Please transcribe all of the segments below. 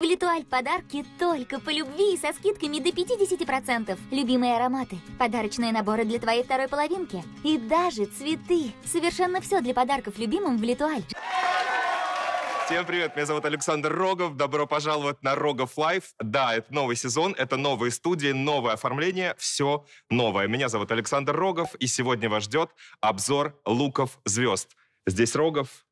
В Литуаль подарки только по любви и со скидками до 50%. Любимые ароматы, подарочные наборы для твоей второй половинки и даже цветы. Совершенно все для подарков любимым в Литуаль. Всем привет, меня зовут Александр Рогов. Добро пожаловать на Рогов Лайф. Да, это новый сезон, это новые студии, новое оформление, все новое. Меня зовут Александр Рогов, и сегодня вас ждет обзор луков звезд. Здесь Рогов,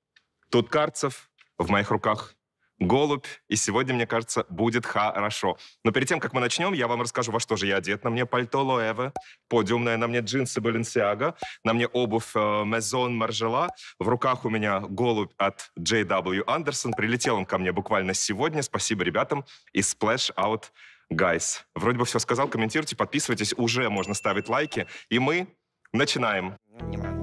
тут Карцев, в моих руках голубь, и сегодня, мне кажется, будет хорошо. Но перед тем, как мы начнем, я вам расскажу, во что же я одет. На мне пальто Лоэве, подиумное, на мне джинсы Balenciaga, на мне обувь Мезон э, Маржела, в руках у меня голубь от J.W. Anderson. Прилетел он ко мне буквально сегодня. Спасибо ребятам и Splash Out Guys. Вроде бы все сказал, комментируйте, подписывайтесь, уже можно ставить лайки. И мы начинаем. Внимание.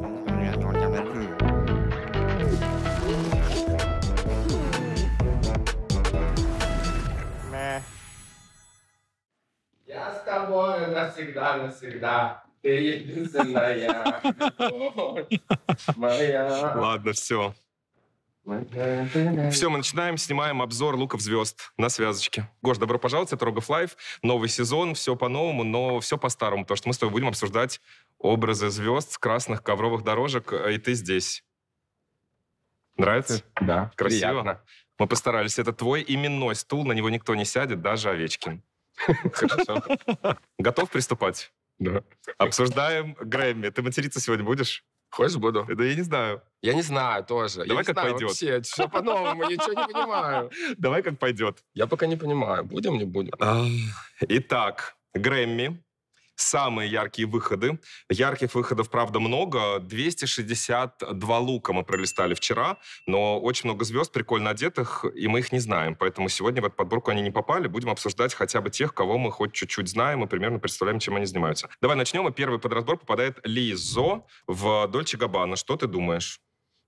тобой навсегда-навсегда. Ты единственная. Моя. Ладно, все. Все, мы начинаем, снимаем обзор луков звезд на связочке. Гош, добро пожаловать, это Рогов Лайф. Новый сезон, все по-новому, но все по-старому, потому что мы с тобой будем обсуждать образы звезд с красных ковровых дорожек, э, и ты здесь. Нравится? Да. Красиво. Приятно. Мы постарались. Это твой именной стул, на него никто не сядет, даже Овечкин. Хорошо. Готов приступать? Да. Обсуждаем Грэмми. Ты материться сегодня будешь? Хочешь, буду? Да я не знаю. Я не знаю тоже. Давай я как пойдет. Вообще, все по-новому, ничего не понимаю. Давай как пойдет. Я пока не понимаю, будем, не будем. Итак, Грэмми самые яркие выходы. Ярких выходов, правда, много. 262 лука мы пролистали вчера, но очень много звезд прикольно одетых, и мы их не знаем. Поэтому сегодня в эту подборку они не попали. Будем обсуждать хотя бы тех, кого мы хоть чуть-чуть знаем и примерно представляем, чем они занимаются. Давай начнем. И первый под разбор попадает Лизо в Дольче Габбана. Что ты думаешь?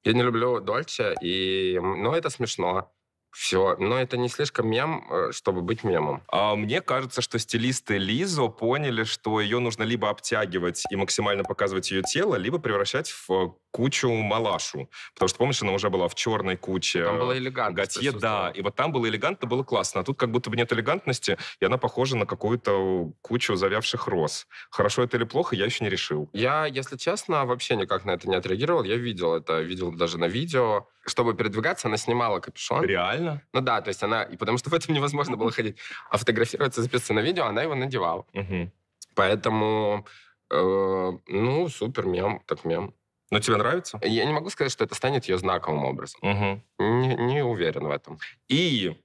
Я не люблю Дольче, и... но это смешно все. Но это не слишком мем, э, чтобы быть мемом. А мне кажется, что стилисты Лизу поняли, что ее нужно либо обтягивать и максимально показывать ее тело, либо превращать в кучу малашу. Потому что, помнишь, она уже была в черной куче. Там э, было элегантно. Готье, да. И вот там было элегантно, было классно. А тут как будто бы нет элегантности, и она похожа на какую-то кучу завявших роз. Хорошо это или плохо, я еще не решил. Я, если честно, вообще никак на это не отреагировал. Я видел это, видел даже на видео. Чтобы передвигаться, она снимала капюшон. Реально? правильно? Ну да, то есть она... И потому что в этом невозможно было ходить. А фотографироваться, записываться на видео, она его надевала. Поэтому... Э, ну, супер, мем, так мем. Но тебе нравится? Я не могу сказать, что это станет ее знаковым образом. Не, уверен в этом. И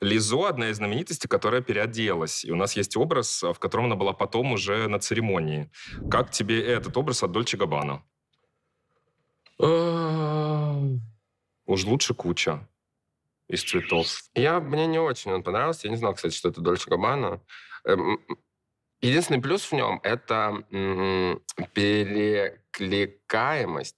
Лизо одна из знаменитостей, которая переоделась. И у нас есть образ, э, в котором она была потом уже на церемонии. Как тебе этот образ от Дольче Габбана? Эм. Уж лучше куча из цветов. Я, мне не очень он понравился. Я не знал, кстати, что это Дольче Габана. Эм, единственный плюс в нем — это перекликаемость.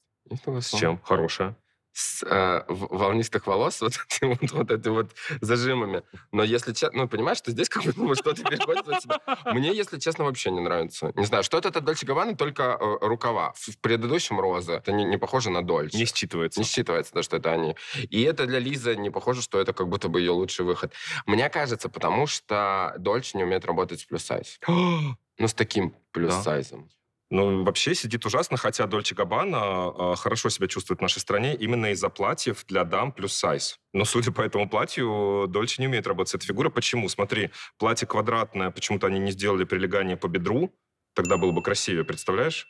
С чем? Хорошая с э, волнистых волос вот этими вот, вот, эти вот зажимами. Но если честно, ну, понимаешь, что здесь как бы ну, что-то переходит от себя. Мне, если честно, вообще не нравится. Не знаю, что это, это Дольче Габбана, только э, рукава. В, в предыдущем розы. Это не, не похоже на Дольче. Не считывается. Не считывается, да, что это они. И это для Лизы не похоже, что это как будто бы ее лучший выход. Мне кажется, потому что Дольче не умеет работать с плюс-сайз. ну, с таким плюс-сайзом. Да. Ну, вообще сидит ужасно, хотя Дольче Габбана а, хорошо себя чувствует в нашей стране именно из-за платьев для дам плюс сайз. Но, судя по этому платью, Дольче не умеет работать с этой фигурой. Почему? Смотри, платье квадратное, почему-то они не сделали прилегание по бедру, тогда было бы красивее, представляешь?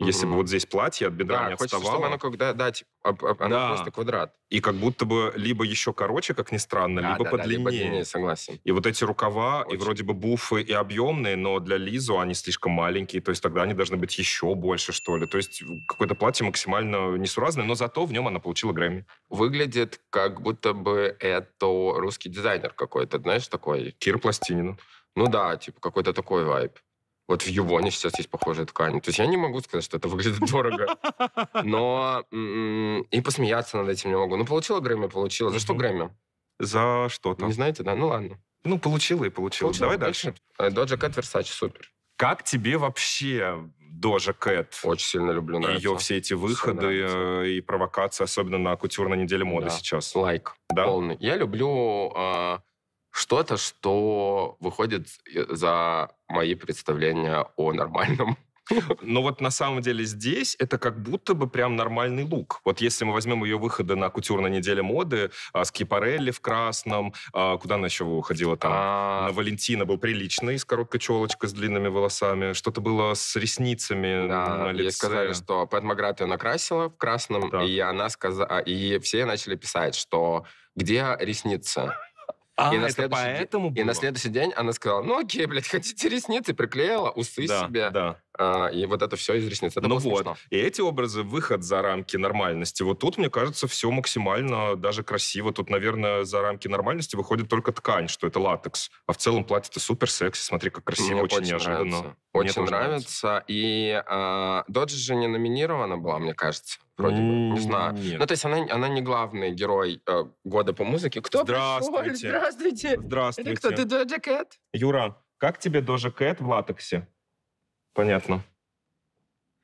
Если бы вот здесь платье от бедра да, не отставало. Хочется, чтобы оно как да, типа, оно да. просто квадрат. И как будто бы либо еще короче, как ни странно, да, либо да, подлиннее. Да, либо длиннее, согласен. И вот эти рукава, Очень. и вроде бы буфы и объемные, но для Лизу они слишком маленькие, то есть тогда они должны быть еще больше, что ли. То есть э, какое-то платье максимально несуразное, но зато в нем она получила Грэмми. Выглядит как будто бы это русский дизайнер какой-то, знаешь, такой. Кир Пластинин. Ну да, типа какой-то такой вайб. Вот в Ювоне сейчас есть похожая ткань. То есть я не могу сказать, что это выглядит дорого. Но м-м, и посмеяться над этим не могу. Ну, получила Грэмми, получила. За что Грэмми? За что-то. Не знаете, да? Ну, ладно. Ну, получила и получила. Давай дальше. Э, Доджа Кэт Версачи, супер. Как тебе вообще Дожа Кэт? Очень сильно люблю, нравится. Ее все эти выходы э, и провокации, особенно на кутюрной неделе моды сейчас. Лайк полный. Я люблю а, что-то, что выходит за мои представления о нормальном. Но вот на самом деле здесь это как будто бы прям нормальный лук. Вот если мы возьмем ее выходы на кутюр неделе моды, а, Кипарелли в красном, а, куда она еще выходила там? А... На Валентина был приличный, с короткой челочкой, с длинными волосами. Что-то было с ресницами да, на лице. Ей сказали, что Пэт Маград ее накрасила в красном, да. и, она сказала, и все начали писать, что где ресница? А, и на это поэтому день, было? И на следующий день она сказала, ну окей, блядь, хотите ресницы? Приклеила усы да, себе. Да. А, и вот это все из ресниц. Это ну вот. Смешно. И эти образы, выход за рамки нормальности. Вот тут, мне кажется, все максимально даже красиво. Тут, наверное, за рамки нормальности выходит только ткань, что это латекс. А в целом платье-то супер секси. Смотри, как красиво, Мне очень, очень Нравится. Очень нравится. нравится. И э, а, Доджи же не номинирована была, мне кажется вроде бы, не знаю. Ну, то есть она, она не главный герой э, года по музыке. Кто Здравствуйте. пришел? Здравствуйте. Здравствуйте. Это кто? Ты Доджа Кэт? Юра, как тебе Дожа Кэт в латексе? Понятно.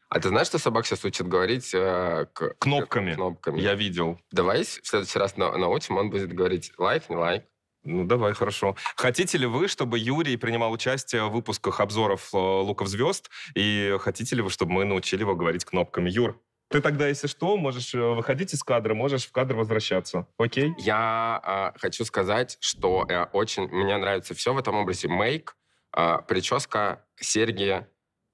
А ты знаешь, что собак сейчас учат говорить э, к... кнопками? Кнопками. Я видел. Давай в следующий раз на, научим, он будет говорить лайк, не лайк. Ну, давай, хорошо. Хотите ли вы, чтобы Юрий принимал участие в выпусках обзоров э, «Луков звезд»? И хотите ли вы, чтобы мы научили его говорить кнопками? Юр, ты тогда, если что, можешь э, выходить из кадра, можешь в кадр возвращаться. Окей? Я э, хочу сказать, что э, очень мне нравится все в этом образе. Мейк, э, прическа, серьги,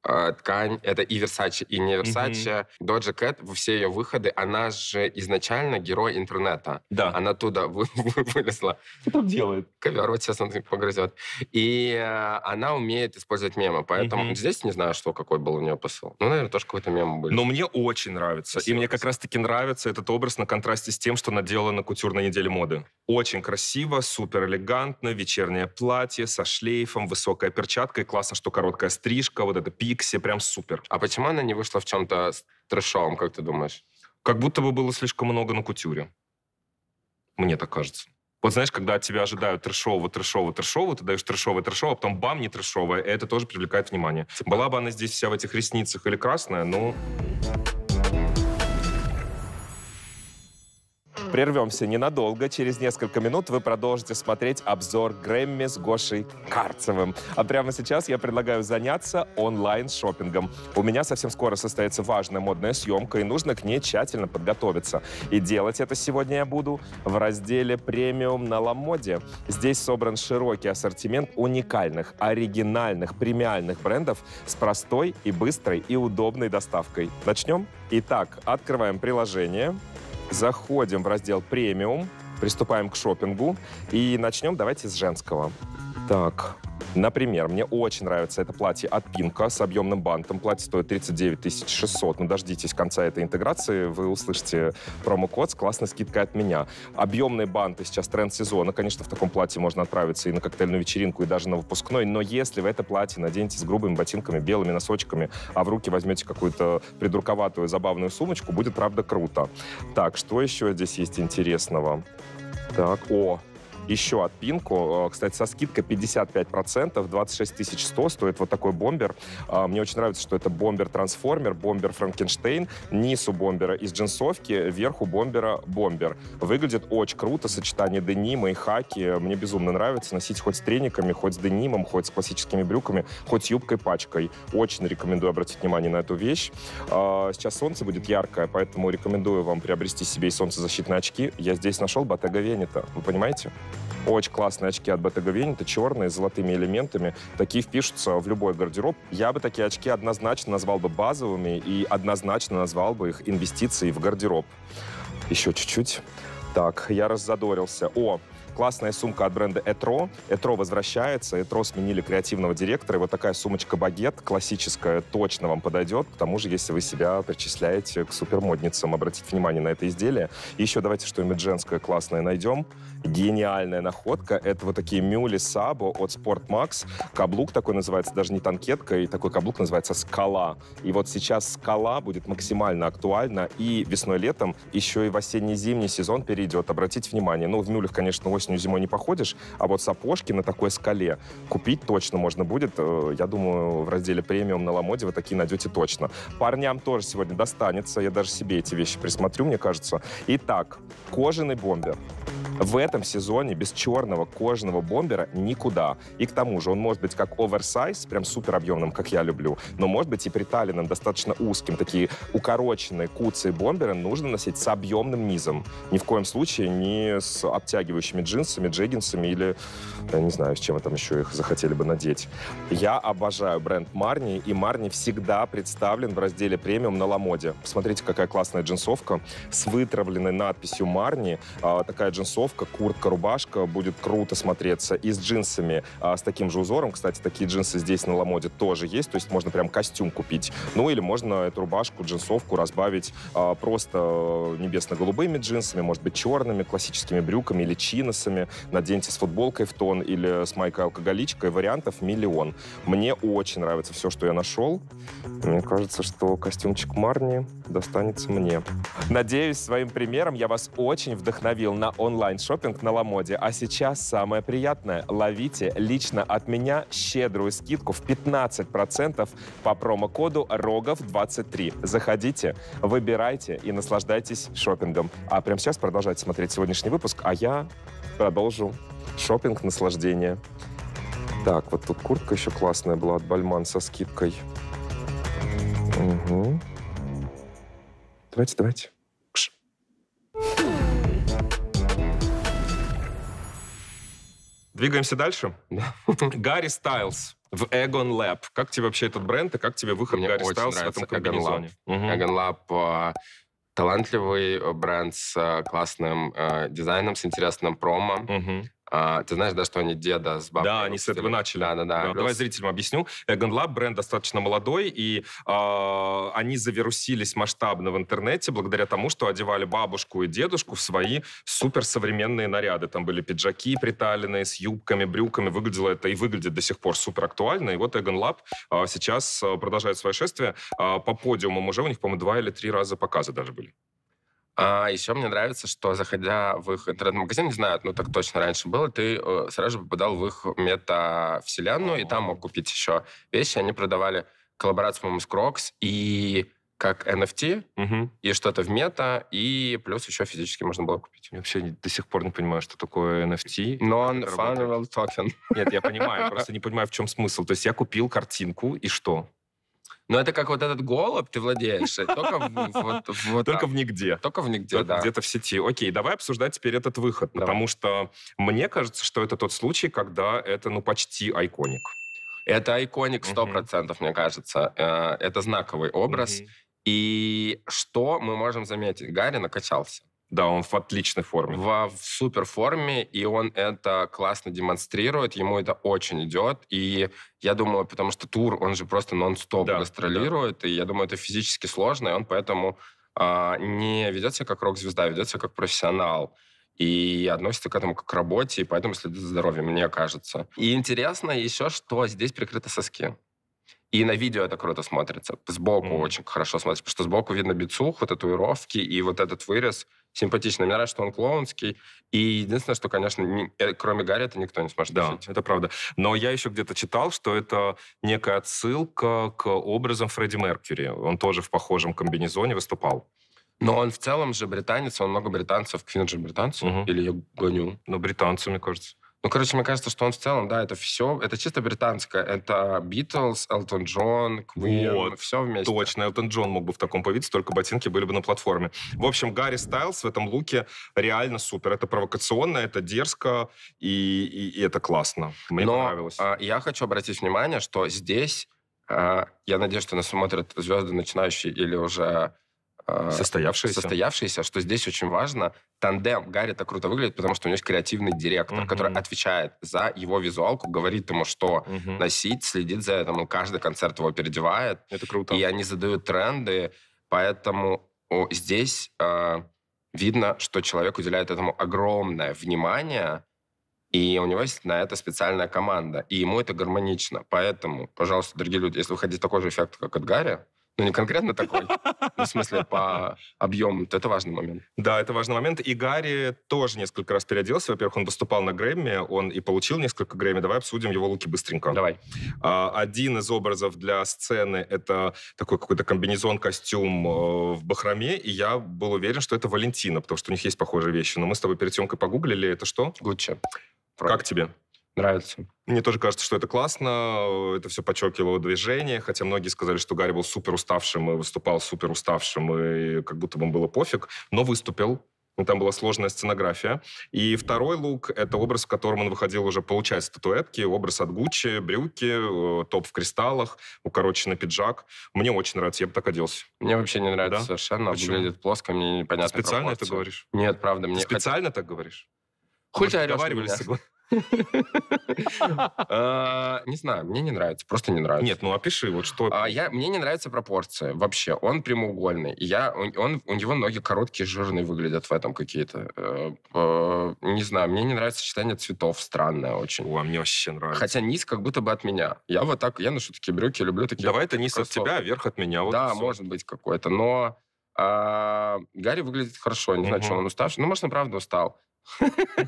а, ткань, это и Versace, и не Versace. Mm-hmm. Доджа Кэт, все ее выходы, она же изначально герой интернета. Да. Она туда вы, вы, вылезла. Что там делает? Ковер вот сейчас он погрызет. И э, она умеет использовать мемы, поэтому mm-hmm. здесь не знаю, что какой был у нее посыл. Ну, наверное, тоже какой-то мем был. Но мне очень нравится. Спасибо. И мне как раз-таки нравится этот образ на контрасте с тем, что она делала на кутюрной неделе моды. Очень красиво, супер элегантно, вечернее платье со шлейфом, высокая перчатка и классно, что короткая стрижка, вот это пик Netflix прям супер. А почему она не вышла в чем-то трэшовом, как ты думаешь? Как будто бы было слишком много на кутюре. Мне так кажется. Вот знаешь, когда от тебя ожидают трешового, трешового, трешового, ты даешь трешовое, трешовое, а потом бам, не трешовое. И это тоже привлекает внимание. Типа Была бы она здесь вся в этих ресницах или красная, ну... Но... Прервемся ненадолго. Через несколько минут вы продолжите смотреть обзор Грэмми с Гошей Карцевым. А прямо сейчас я предлагаю заняться онлайн шопингом. У меня совсем скоро состоится важная модная съемка, и нужно к ней тщательно подготовиться. И делать это сегодня я буду в разделе «Премиум на Ламоде». Здесь собран широкий ассортимент уникальных, оригинальных, премиальных брендов с простой и быстрой и удобной доставкой. Начнем? Итак, открываем приложение. Заходим в раздел «Премиум», приступаем к шопингу и начнем давайте с женского. Так, Например, мне очень нравится это платье от Пинка с объемным бантом. Платье стоит 39 600. Но дождитесь конца этой интеграции, вы услышите промокод с классной скидкой от меня. Объемные банты сейчас тренд сезона. Конечно, в таком платье можно отправиться и на коктейльную вечеринку, и даже на выпускной. Но если в это платье наденете с грубыми ботинками, белыми носочками, а в руки возьмете какую-то придурковатую забавную сумочку, будет, правда, круто. Так, что еще здесь есть интересного? Так, о, еще отпинку. Э, кстати, со скидкой 55%, 26 100 стоит вот такой бомбер. А, мне очень нравится, что это бомбер-трансформер, бомбер Франкенштейн, низу бомбера из джинсовки, верху бомбера бомбер. Выглядит очень круто, сочетание денима и хаки. Мне безумно нравится носить хоть с трениками, хоть с денимом, хоть с классическими брюками, хоть с юбкой-пачкой. Очень рекомендую обратить внимание на эту вещь. А, сейчас солнце будет яркое, поэтому рекомендую вам приобрести себе и солнцезащитные очки. Я здесь нашел Bottega Veneta. Вы понимаете? Очень классные очки от Бета Гавенито, черные, с золотыми элементами. Такие впишутся в любой гардероб. Я бы такие очки однозначно назвал бы базовыми и однозначно назвал бы их инвестицией в гардероб. Еще чуть-чуть. Так, я раззадорился. О, классная сумка от бренда Этро. Этро возвращается. Этро сменили креативного директора. И вот такая сумочка-багет классическая точно вам подойдет. К тому же, если вы себя причисляете к супермодницам, обратите внимание на это изделие. И еще давайте что-нибудь женское классное найдем. Гениальная находка. Это вот такие мюли Сабо от Sportmax. Каблук такой называется, даже не танкетка, и такой каблук называется скала. И вот сейчас скала будет максимально актуальна и весной-летом, еще и в осенне-зимний сезон перейдет. Обратите внимание, ну, в мюлях, конечно, осень осенью, зимой не походишь, а вот сапожки на такой скале купить точно можно будет. Э, я думаю, в разделе премиум на Ламоде вы такие найдете точно. Парням тоже сегодня достанется. Я даже себе эти вещи присмотрю, мне кажется. Итак, кожаный бомбер. В этом сезоне без черного кожаного бомбера никуда. И к тому же он может быть как оверсайз, прям супер объемным, как я люблю, но может быть и приталенным, достаточно узким. Такие укороченные куцы бомберы нужно носить с объемным низом. Ни в коем случае не с обтягивающими джинсами джинсами, джеггинсами или, я э, не знаю, с чем там еще их захотели бы надеть. Я обожаю бренд Марни, и Марни всегда представлен в разделе премиум на Ламоде. Посмотрите, какая классная джинсовка с вытравленной надписью Марни. А, такая джинсовка, куртка, рубашка будет круто смотреться. И с джинсами, а, с таким же узором, кстати, такие джинсы здесь на Ламоде тоже есть, то есть можно прям костюм купить. Ну или можно эту рубашку, джинсовку разбавить а, просто э, небесно-голубыми джинсами, может быть, черными, классическими брюками или чиносами джинсами, наденьте с футболкой в тон или с майкой-алкоголичкой. Вариантов миллион. Мне очень нравится все, что я нашел. Мне кажется, что костюмчик Марни достанется мне. Надеюсь, своим примером я вас очень вдохновил на онлайн шопинг на Ламоде. А сейчас самое приятное. Ловите лично от меня щедрую скидку в 15% по промокоду РОГОВ23. Заходите, выбирайте и наслаждайтесь шопингом. А прямо сейчас продолжайте смотреть сегодняшний выпуск, а я продолжу. Шопинг, наслаждение. Так, вот тут куртка еще классная была от Бальман со скидкой. Угу. Давайте, давайте. Двигаемся дальше. Гарри Стайлз в Egon Lab. Как тебе вообще этот бренд и как тебе выход Мне Гарри Стайлз в этом комбинезоне? Egon Lab. Угу. Egon Lab а, талантливый э, бренд с э, классным э, дизайном, с интересным промо. Угу. А, ты знаешь, да, что они деда с бабкой? Да, они с этого начали. Да, да, да. да. Давай зрителям объясню. Эгон Лаб бренд достаточно молодой, и э, они завирусились масштабно в интернете благодаря тому, что одевали бабушку и дедушку в свои суперсовременные наряды. Там были пиджаки приталенные с юбками, брюками. Выглядело это и выглядит до сих пор супер актуально. И вот Эгон Лаб э, сейчас а, продолжает свое шествие. Э, по подиумам уже у них, по-моему, два или три раза показы даже были. А еще мне нравится, что заходя в их интернет-магазин, не знаю, ну так точно раньше было, ты э, сразу же попадал в их мета-вселенную, и там мог купить еще вещи. Они продавали коллаборацию, с Крокс и как NFT, угу. и что-то в мета, и плюс еще физически можно было купить. Я вообще до сих пор не понимаю, что такое NFT. Non-fungible token. Нет, я понимаю, просто не понимаю, в чем смысл. То есть я купил картинку, и что? Но это как вот этот голубь ты владеешь, только в, вот, вот Только в нигде. Только в нигде, только да. где-то в сети. Окей, давай обсуждать теперь этот выход, давай. потому что мне кажется, что это тот случай, когда это, ну, почти айконик. Это айконик 100%, mm-hmm. мне кажется. Э, это знаковый образ. Mm-hmm. И что мы можем заметить? Гарри накачался. Да, он в отличной форме. В, в супер форме, и он это классно демонстрирует, ему это очень идет. И я думаю, потому что тур, он же просто нон-стоп да, гастролирует, да. и я думаю, это физически сложно, и он поэтому а, не ведет себя как рок-звезда, а ведет себя как профессионал и относится к этому как к работе, и поэтому следит за здоровьем, мне кажется. И интересно еще, что здесь прикрыты соски. И на видео это круто смотрится. Сбоку mm. очень хорошо смотрится, потому что сбоку видно бицуху, татуировки и вот этот вырез – симпатичный. Мне нравится, что он клоунский. И единственное, что, конечно, не, э, кроме Гарри это никто не сможет Да, это правда. Но я еще где-то читал, что это некая отсылка к образам Фредди Меркьюри. Он тоже в похожем комбинезоне выступал. Но он в целом же британец, он много британцев. Квин же британцев? Угу. Или я гоню? Ну, британцы, мне кажется. Ну, короче, мне кажется, что он в целом, да, это все, это чисто британское. Это Битлз, Элтон Джон, Queen, вот, все вместе. Точно, Элтон Джон мог бы в таком появиться, только ботинки были бы на платформе. В общем, Гарри Стайлс в этом луке реально супер. Это провокационно, это дерзко, и, и, и это классно. Мне Но, понравилось. А, я хочу обратить внимание, что здесь, а, я надеюсь, что нас смотрят звезды начинающие или уже э, состоявшиеся. состоявшиеся, что здесь очень важно. Тандем Гарри так круто выглядит, потому что у него есть креативный директор, угу. который отвечает за его визуалку, говорит ему, что угу. носить, следит за этим, он каждый концерт его переодевает. Это круто. И они задают тренды, поэтому о, здесь э, видно, что человек уделяет этому огромное внимание, и у него есть на это специальная команда, и ему это гармонично. Поэтому, пожалуйста, дорогие люди, если вы хотите такой же эффект, как от Гарри, ну, не конкретно такой. Ну, в смысле, по объему. Это важный момент. Да, это важный момент. И Гарри тоже несколько раз переоделся. Во-первых, он выступал на Грэмми, он и получил несколько Грэмми. Давай обсудим его луки быстренько. Давай. А, один из образов для сцены — это такой какой-то комбинезон, костюм э, в бахроме. И я был уверен, что это Валентина, потому что у них есть похожие вещи. Но мы с тобой перед съемкой погуглили. Это что? Гуччи. Как тебе? нравится. Мне тоже кажется, что это классно. Э, это все подчеркивало движение. Хотя многие сказали, что Гарри был супер уставшим и выступал супер уставшим, и как будто бы ему было пофиг. Но выступил, там была сложная сценография. И второй лук — это образ, в котором он выходил уже получать статуэтки. Образ от Гуччи, брюки, э, топ в кристаллах, укороченный пиджак. Мне очень нравится, я бы так оделся. Мне вообще не нравится да? совершенно. Почему? Выглядит плоско, мне непонятно Ты специально пропорции. это говоришь? Нет, правда. Мне Ты специально хот... так говоришь? Хоть Мы договаривались, согласен. А, не знаю, мне не нравится, просто не нравится. Нет, ну опиши, вот что... А, мне не нравится пропорция вообще. Он прямоугольный. Я, он, у него ноги короткие, жирные выглядят в этом какие-то. Э, не знаю, мне не нравится сочетание цветов, странное очень. О, а мне вообще нравится. Хотя низ как будто бы от меня. Я вот так, я ношу такие брюки, люблю такие... Давай это низ от тебя, а верх от меня. Да, может быть какой-то, но... А, Гарри выглядит хорошо, не знаю, что он уставший. Ну, может, он правда устал.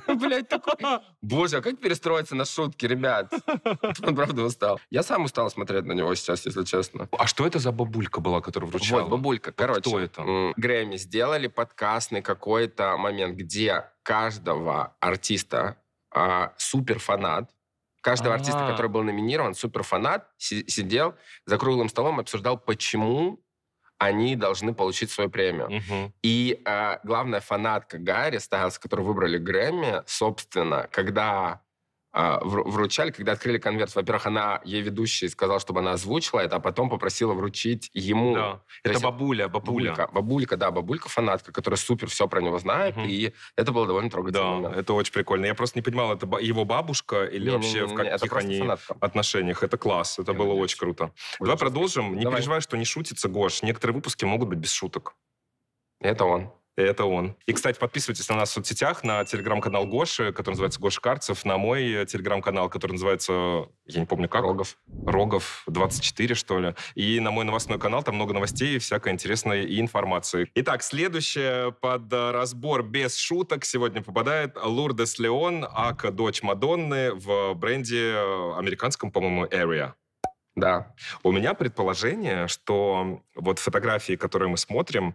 Блять, такой. Боже, а как перестроиться на шутки, ребят? Он правда устал. Я сам устал смотреть на него сейчас, если честно. А что это за бабулька была, которая вручала? Вот, бабулька. Короче, кто это? Грэмми сделали подкастный какой-то момент, где каждого артиста а, суперфанат, каждого артиста, а. который был номинирован, суперфанат, сидел за круглым столом, и обсуждал, почему они должны получить свою премию. Угу. И э, главная фанатка Гарри Стайлс, которую выбрали Грэмми, собственно, когда а, вручали, когда открыли конверт. Во-первых, она, ей ведущий сказал, чтобы она озвучила это, а потом попросила вручить ему. Да. это есть, э, бабуля, бабуля. Бабулька, бабулька, да, бабулька-фанатка, которая супер все про него знает, угу. и это было довольно трогательно. Да, это очень прикольно. Я просто не понимал, это его бабушка или не, вообще не, не, не, в каких они фанатка. отношениях. Это класс, это я было надеюсь. очень круто. Очень Давай продолжим. Не Давай. переживай, что не шутится, Гош. Некоторые выпуски могут быть без шуток. Это он. Это он. И, кстати, подписывайтесь на нас в соцсетях, на телеграм-канал Гоши, который называется Гоша Карцев, на мой э, телеграм-канал, который называется, я не помню как. Рогов. Рогов 24, что ли. И на мой новостной канал, там много новостей, и всякой интересной информации. Итак, следующее под э, разбор без шуток сегодня попадает Лурдес Леон, ака дочь Мадонны в бренде э, американском, по-моему, Area. Да. У меня предположение, что вот фотографии, которые мы смотрим,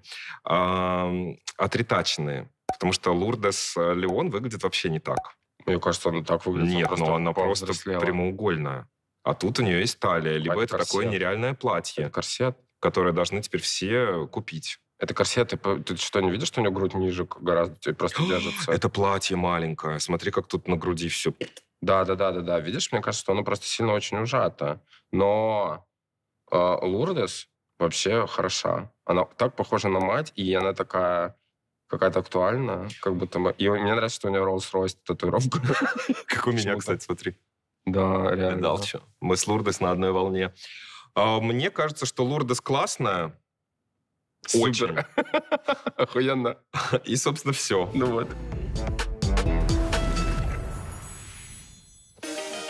э, отретаченные. Потому что Лурдес э, Леон выглядит вообще не так. Мне кажется, она так выглядит. Нет, но она просто прямоугольная. А тут у нее есть талия. Либо это, это такое нереальное платье. Это корсет. Которое должны теперь все купить. Это корсет. Ты, ты что, не видишь, что у нее грудь ниже гораздо? просто держится. Это платье маленькое. Смотри, как тут на груди все да, да, да, да, да. Видишь, мне кажется, что оно просто сильно очень ужато. Но э, Лурдес вообще хороша. Она так похожа на мать, и она такая какая-то актуальная, как будто бы... И мне нравится, что у нее Rolls-Royce татуировка. Как у меня, кстати, смотри. Да, реально. Далчо. Мы с Лурдес на одной волне. А, мне кажется, что Лурдес классная. Супер. Охуенно. И, собственно, все. Ну вот.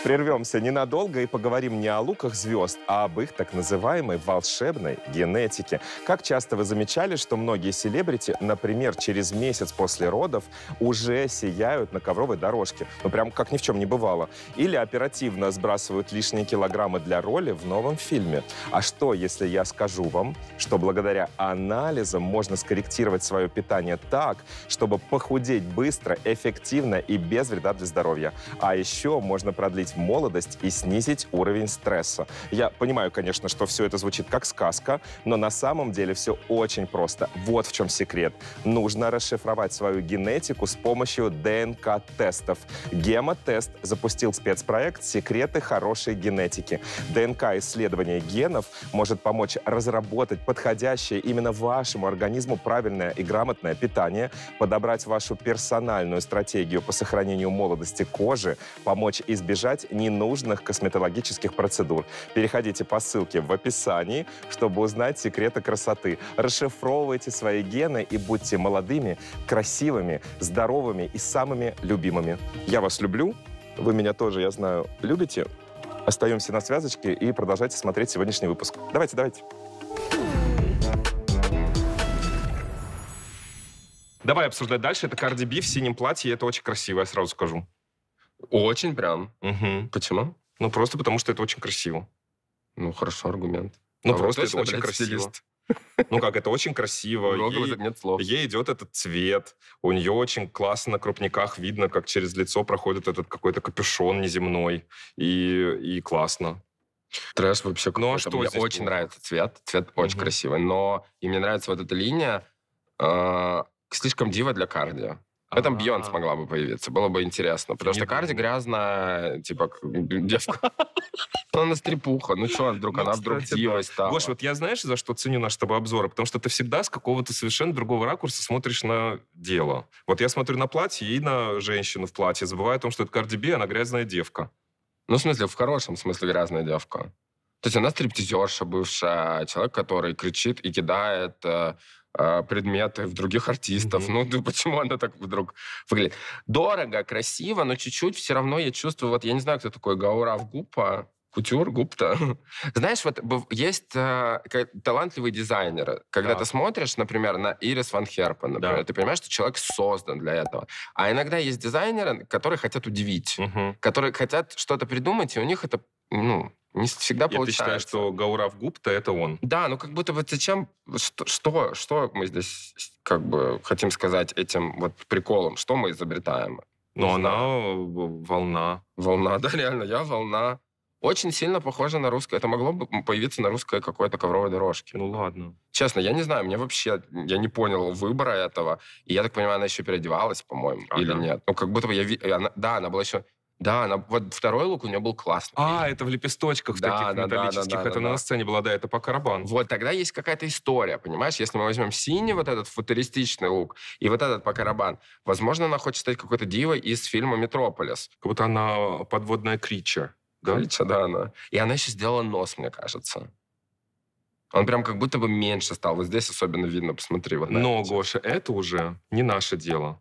Прервемся ненадолго и поговорим не о луках звезд, а об их так называемой волшебной генетике. Как часто вы замечали, что многие селебрити, например, через месяц после родов уже сияют на ковровой дорожке? Ну, прям как ни в чем не бывало. Или оперативно сбрасывают лишние килограммы для роли в новом фильме. А что, если я скажу вам, что благодаря анализам можно скорректировать свое питание так, чтобы похудеть быстро, эффективно и без вреда для здоровья? А еще можно продлить сохранить молодость и снизить уровень стресса. Я понимаю, конечно, что все это звучит как сказка, но на самом деле все очень просто. Вот в чем секрет. Нужно расшифровать свою генетику с помощью ДНК-тестов. Гемотест запустил спецпроект «Секреты хорошей генетики». ДНК-исследование генов может помочь разработать подходящее именно вашему организму правильное и грамотное питание, подобрать вашу персональную стратегию по сохранению молодости кожи, помочь избежать избежать ненужных косметологических процедур. Переходите по ссылке в описании, чтобы узнать секреты красоты. Расшифровывайте свои гены и будьте молодыми, красивыми, здоровыми и самыми любимыми. Я вас люблю. Вы меня тоже, я знаю, любите. Остаемся на связочке и продолжайте смотреть сегодняшний выпуск. Давайте, давайте. Давай обсуждать дальше. Это Карди Би в синем платье. Это очень красиво, я сразу скажу. Очень прям. Угу. Почему? Ну, просто потому что это очень красиво. Ну, хорошо, аргумент. Ну, а просто точно, это очень блядь, красиво. Стилист. Ну как, это очень красиво. Много ей, нет слов. Ей идет этот цвет. У нее очень классно на крупниках видно, как через лицо проходит этот какой-то капюшон неземной. И, и классно. Трэш вообще какой-то. Ну, а что мне очень было? нравится цвет. Цвет очень угу. красивый. Но и мне нравится вот эта линия. Э, слишком дива для кардио. В этом Бьонс могла бы появиться, было бы интересно. Потому что Карди грязно, типа, девка. Она стрепуха, ну что а вдруг, ну, она вдруг дивой стала. Гош, вот я знаешь, за что ценю наш с тобой обзоры? Потому что ты всегда с какого-то совершенно другого ракурса смотришь на дело. Вот я смотрю на платье и на женщину в платье, забываю о том, что это Карди Би, она грязная девка. Ну, в смысле, в хорошем смысле грязная девка. То есть она стриптизерша бывшая, человек, который кричит и кидает э, а, предметы, в других артистов. Mm-hmm. Ну, почему она так вдруг выглядит? Дорого, красиво, но чуть-чуть все равно я чувствую, вот я не знаю, кто такой Гаурав Гупа, Кутюр, Гупта. Знаешь, вот есть э, талантливые дизайнеры. Когда да. ты смотришь, например, на Ирис Ван Херпен, например, да. ты понимаешь, что человек создан для этого. А иногда есть дизайнеры, которые хотят удивить, угу. которые хотят что-то придумать, и у них это ну, не всегда Я получается. Я считаю, что Гаурав Гупта — это он. Да, ну как будто вот зачем... Что, что, что мы здесь как бы хотим сказать этим вот приколом? Что мы изобретаем? Но ну, она волна. Волна, да, реально, я волна. Очень сильно похоже на русское. Это могло бы появиться на русской какой-то ковровой дорожке. Ну ладно. Честно, я не знаю, мне вообще, я не понял выбора этого. И я так понимаю, она еще переодевалась, по-моему, ага. или нет. Ну, как будто бы я... Она, да, она была еще да, она, вот второй лук у нее был классный. А, это в лепесточках да, таких да, металлических. Да, да, это да, на да. сцене была, да, это по Карабан. Вот, тогда есть какая-то история, понимаешь? Если мы возьмем синий вот этот футуристичный лук и вот этот по карабан, возможно, она хочет стать какой-то дивой из фильма «Метрополис». Как будто она а, подводная крича. Да? Крича, да, она. И она еще сделала нос, мне кажется. Он прям как будто бы меньше стал. Вот здесь особенно видно, посмотри. Вот Но, это. Гоша, это уже не наше дело.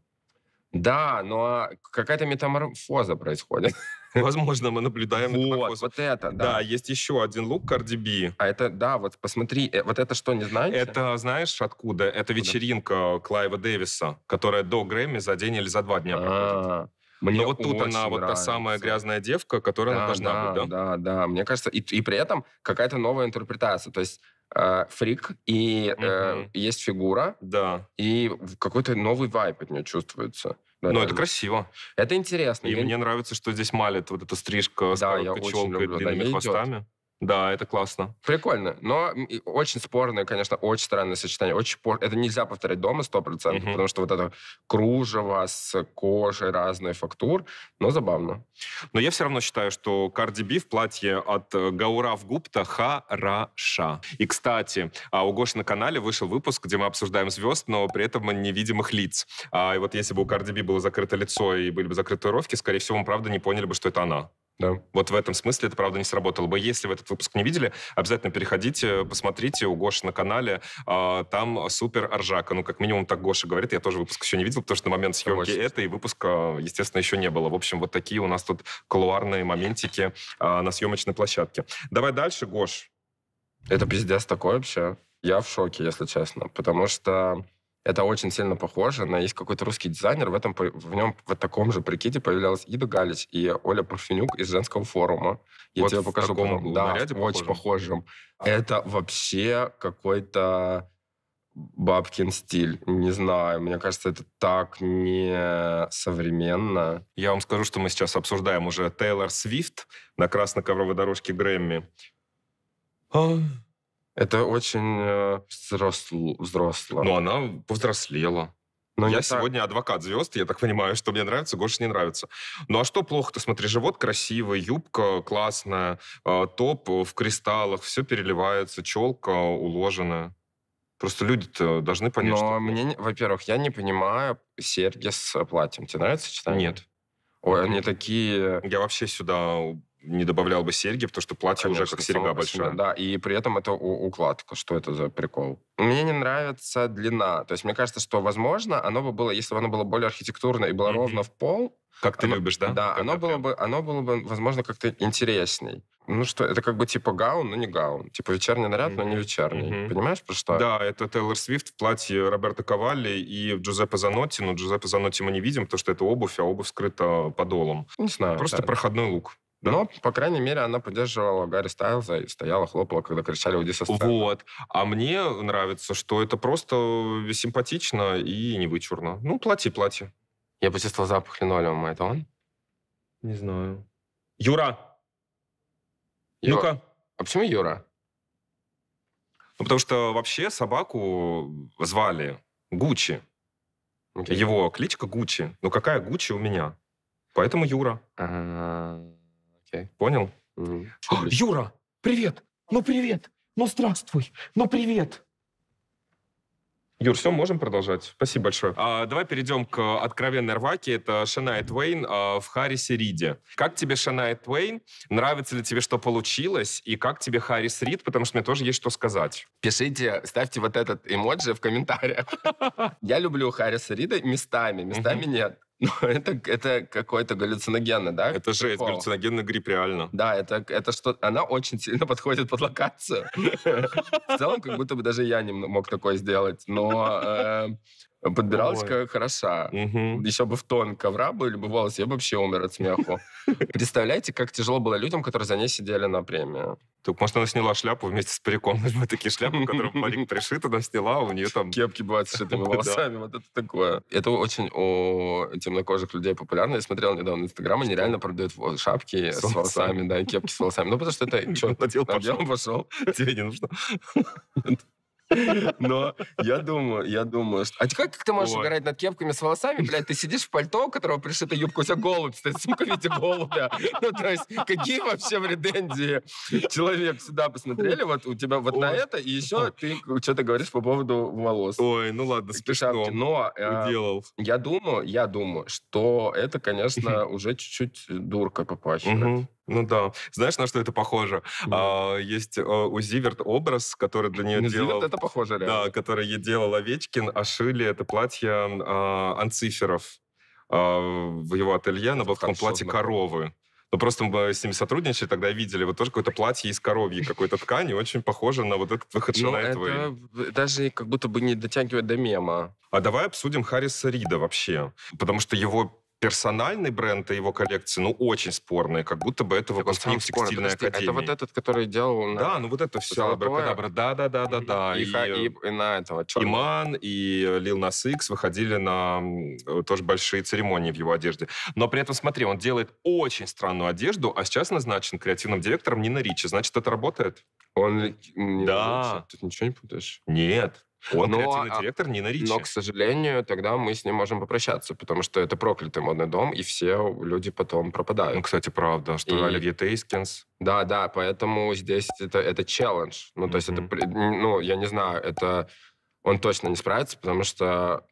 Да, но ну, а какая-то метаморфоза происходит. Возможно, мы наблюдаем вот, Вот это, да. Да, есть еще один лук Cardi B. А это, да, вот посмотри, э, вот это что, не знаешь? Это, знаешь, откуда? Это вечеринка Клайва Дэвиса, которая до Грэмми за день или за два дня проходит. а Мне Но вот тут она нравится. вот та самая грязная девка, которая да, она должна да, быть, да? Да, да, мне кажется. И, и при этом какая-то новая интерпретация. То есть Э, фрик, и э, есть фигура, да. и какой-то новый вайп от нее чувствуется. Да, Но ну, это красиво. Это интересно. И я... мне нравится, что здесь малит вот эта стрижка да, с короткой челкой, длинными да, хвостами. Идет. Да, это классно. Прикольно. Но очень спорное, конечно, очень странное сочетание. Очень пор... Это нельзя повторять дома 100%, mm потому что вот это кружево с кожей разной фактур, но забавно. Но я все равно считаю, что Карди Би в платье от э, Гаурав Гупта хороша. И, кстати, а, у Гоши на канале вышел выпуск, где мы обсуждаем звезд, но при этом невидимых лиц. А, и вот если бы у Карди Би было закрыто лицо и были бы закрыты ровки, скорее всего, мы правда не поняли бы, что это она. Да. Вот в этом смысле это, правда, не сработало бы. Если вы этот выпуск не видели, обязательно переходите, посмотрите у Гоши на канале. А, там супер ржака. Ну, как минимум, так Гоша говорит. Я тоже выпуск еще не видел, потому что на момент съемки Согласен. выпуска, естественно, еще не было. В общем, вот такие у нас тут колуарные моментики а, на съемочной площадке. Давай дальше, Гош. Это пиздец такое вообще. Я в шоке, если честно. Потому что это очень сильно похоже на есть какой-то русский дизайнер. В, этом, в нем в таком же прикиде появлялась Ида Галич и Оля Парфенюк из женского форума. Я вот тебе покажу. Таком да, очень похожим. Это вообще какой-то бабкин стиль. Не знаю, мне кажется, это так не современно. Я вам скажу, что мы сейчас обсуждаем уже Тейлор Свифт на красно-ковровой дорожке Грэмми. А, это очень э, взросло. взросло. Но она повзрослела. Но я сегодня так. адвокат звезд, я так понимаю, что мне нравится, Гоша не нравится. Ну а что плохо-то? Смотри, живот красивый, юбка классная, э, топ в кристаллах, все переливается, челка уложена. Просто люди-то должны понять, Но что... мне, во-первых, я не понимаю серьги с платьем. Тебе нравится читать? Нет. Ой, они такие... Я вообще сюда не добавлял бы серьги, потому что платье Конечно, уже как серьга большая. Себе, да, и при этом это у- укладка. Что это за прикол? Мне не нравится длина. То есть мне кажется, что, возможно, оно бы было, если бы оно было более архитектурно и было mm-hmm. ровно в пол... Как ты оно, любишь, да? Да, оно было, бы, оно было бы, возможно, как-то интересней. Ну что, это как бы типа гаун, но не гаун. Типа вечерний наряд, mm-hmm. но не вечерний. Mm-hmm. Понимаешь, про что? Да, это Тейлор Свифт в платье Роберта Кавалли и Джузеппе Занотти. Но Джузеппе Занотти мы не видим, потому что это обувь, а обувь скрыта подолом. Не знаю. Просто да. проходной лук. Но, по крайней мере, она поддерживала Гарри Стайлза и стояла, хлопала, когда кричали «Уйди со сцены». Вот. А мне нравится, что это просто симпатично и не вычурно. Ну, плати, плати. Я почувствовал запах линолеума. А это он? Не знаю. Юра! Ю... Ну-ка. А почему Юра? Ну, потому что вообще собаку звали Гуччи. Okay. Его кличка Гуччи. Ну, какая Гуччи у меня? Поэтому Юра. А-а-а. Окей. Понял? Угу. О, Юра, привет! Ну, привет! Ну, здравствуй! Ну, привет! Юр, все, можем продолжать. Спасибо большое. А, давай перейдем к откровенной рваке. Это Шанай Твейн а, в Харрисе Риде. Как тебе Шанай Твейн? Нравится ли тебе, что получилось? И как тебе Харрис Рид? Потому что мне тоже есть что сказать. Пишите, ставьте вот этот эмоджи в комментариях. Я люблю Харриса Рида местами, местами нет. Но ну, это, это какой-то галлюциногенный, да? Это же галлюциногенный грипп, реально. Да, это, это что... Она очень сильно подходит под локацию. В целом, как будто бы даже я не мог такое сделать. Но э, Подбиралась Ой. как краса. Угу. Еще бы в тон ковра бы любовалась, я бы вообще умер от смеху. Представляете, как тяжело было людям, которые за ней сидели на премию. Так, может, она сняла шляпу вместе с париком. Вот такие шляпы, которые парик пришит, она сняла, а у нее там... Кепки бывают с шитыми волосами, вот это такое. Это очень у темнокожих людей популярно. Я смотрел недавно Инстаграм, они реально продают шапки с волосами, да, кепки с волосами. Ну, потому что это... Надел, пошел. Тебе не нужно. Но я думаю, я думаю, что... А ты как, ты можешь Ой. угорать над кепками с волосами, блядь? Ты сидишь в пальто, у которого пришита юбка, у тебя голубь стоит, сумка в виде голубя. Ну, то есть, какие вообще в реденде человек сюда посмотрели, вот у тебя вот Ой. на это, и еще ты что-то говоришь по поводу волос. Ой, ну ладно, смешно. Но э, Уделал. я думаю, я думаю, что это, конечно, уже чуть-чуть дурка попахивает. Ну да. Знаешь, на что это похоже? Mm. А, есть а, у Зиверт образ, который для нее ну, делал... Зиверт это похоже, реально. Да, который ей делал Овечкин, а шили это платье а, Анциферов а, в его ателье на бабском платье коровы. Ну, просто мы с ними сотрудничали, тогда видели, вот тоже какое-то платье из коровьей какой-то ткани, очень похоже на вот этот выход Шанель твой. Ну, это даже как будто бы не дотягивает до мема. А давай обсудим Харриса Рида вообще, потому что его персональный бренд и его коллекции, ну, очень спорные, как будто бы этого конфликт текстильной спорный, академии. Это вот этот, который делал... На... Да, ну вот это все, абракадабра, да-да-да-да-да. и, и, и на этого черного. Иман и Лил Нас Икс выходили на э, тоже большие церемонии в его одежде. Но при этом, смотри, он делает очень странную одежду, а сейчас назначен креативным директором Нина Ричи. Значит, это работает? Он... Не да. Тут ничего не путаешь? Нет. Он но, креативный а, директор Нина Ричи. Но, к сожалению, тогда мы с ним можем попрощаться, потому что это проклятый модный дом, и все люди потом ну, пропадают. Ну, кстати, правда, что и... Оливье Тейскинс. Да, да, поэтому здесь это, это челлендж. Ну, mm-hmm. то есть это, ну, я не знаю, это он точно не справится, потому что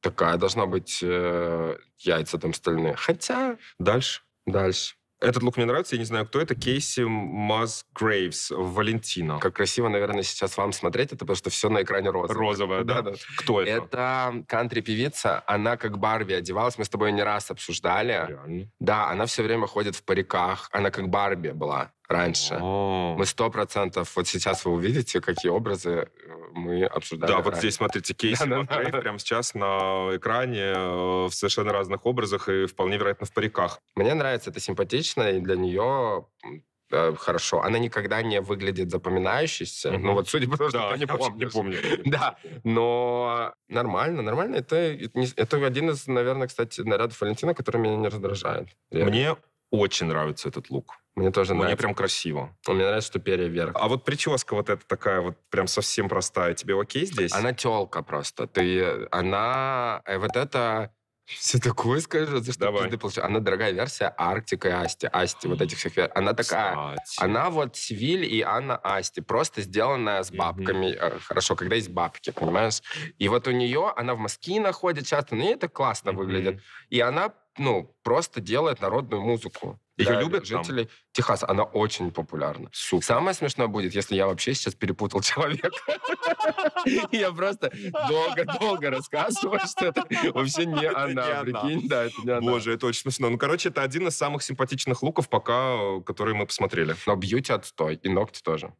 такая должна быть э, яйца там стальные. Хотя... Дальше? Дальше. Этот лук мне нравится, я не знаю, кто это, Кейси Маз Грейвс, Валентино. Как красиво, наверное, сейчас вам смотреть это, потому что все на экране розовое. Розовое, да? да? Кто это? Это кантри-певица, она как Барби одевалась, мы с тобой не раз обсуждали. Реально? Да, она все время ходит в париках, она как Барби была раньше. Мы сто процентов, вот сейчас вы увидите, какие образы э, мы обсуждали. Да, вот здесь смотрите кейс да, да, да. прямо сейчас на экране э, в совершенно разных образах и вполне вероятно в париках. Мне нравится, это симпатично, и для нее хорошо. Она никогда не выглядит запоминающейся. Mm-hmm. Ну вот, судя по тому, что да, ты не помню. да, но нормально, нормально. Это, это один из, наверное, кстати, нарядов Валентина, который меня не раздражает. Мне очень нравится этот лук. Мне тоже Мне нравится. Мне прям красиво. А мне нравится, что перья вверх. А вот прическа вот эта такая вот прям совсем простая. Тебе окей здесь? Она телка просто. Ты... Она... Э, вот это... Все такое скажу, за что ты получил. Она дорогая версия Арктика и Асти. Асти, вот этих всех версий. Она такая... Кстати. Она вот Свиль и Анна Асти. Просто сделанная с бабками. Mm-hmm. Хорошо, когда есть бабки, понимаешь? И вот у нее... Она в маскинах находит часто, но ну, ей это классно mm-hmm. выглядит. И она ну, просто делает народную музыку. Ее да, любят жители там. Техаса. Она очень популярна. Супер. Самое смешное будет, если я вообще сейчас перепутал человека. Я просто долго-долго рассказываю, что это вообще не она, прикинь. Да, это не она. Боже, это очень смешно. Ну, короче, это один из самых симпатичных луков пока, э, которые мы посмотрели. Но бьюти отстой. И ногти тоже.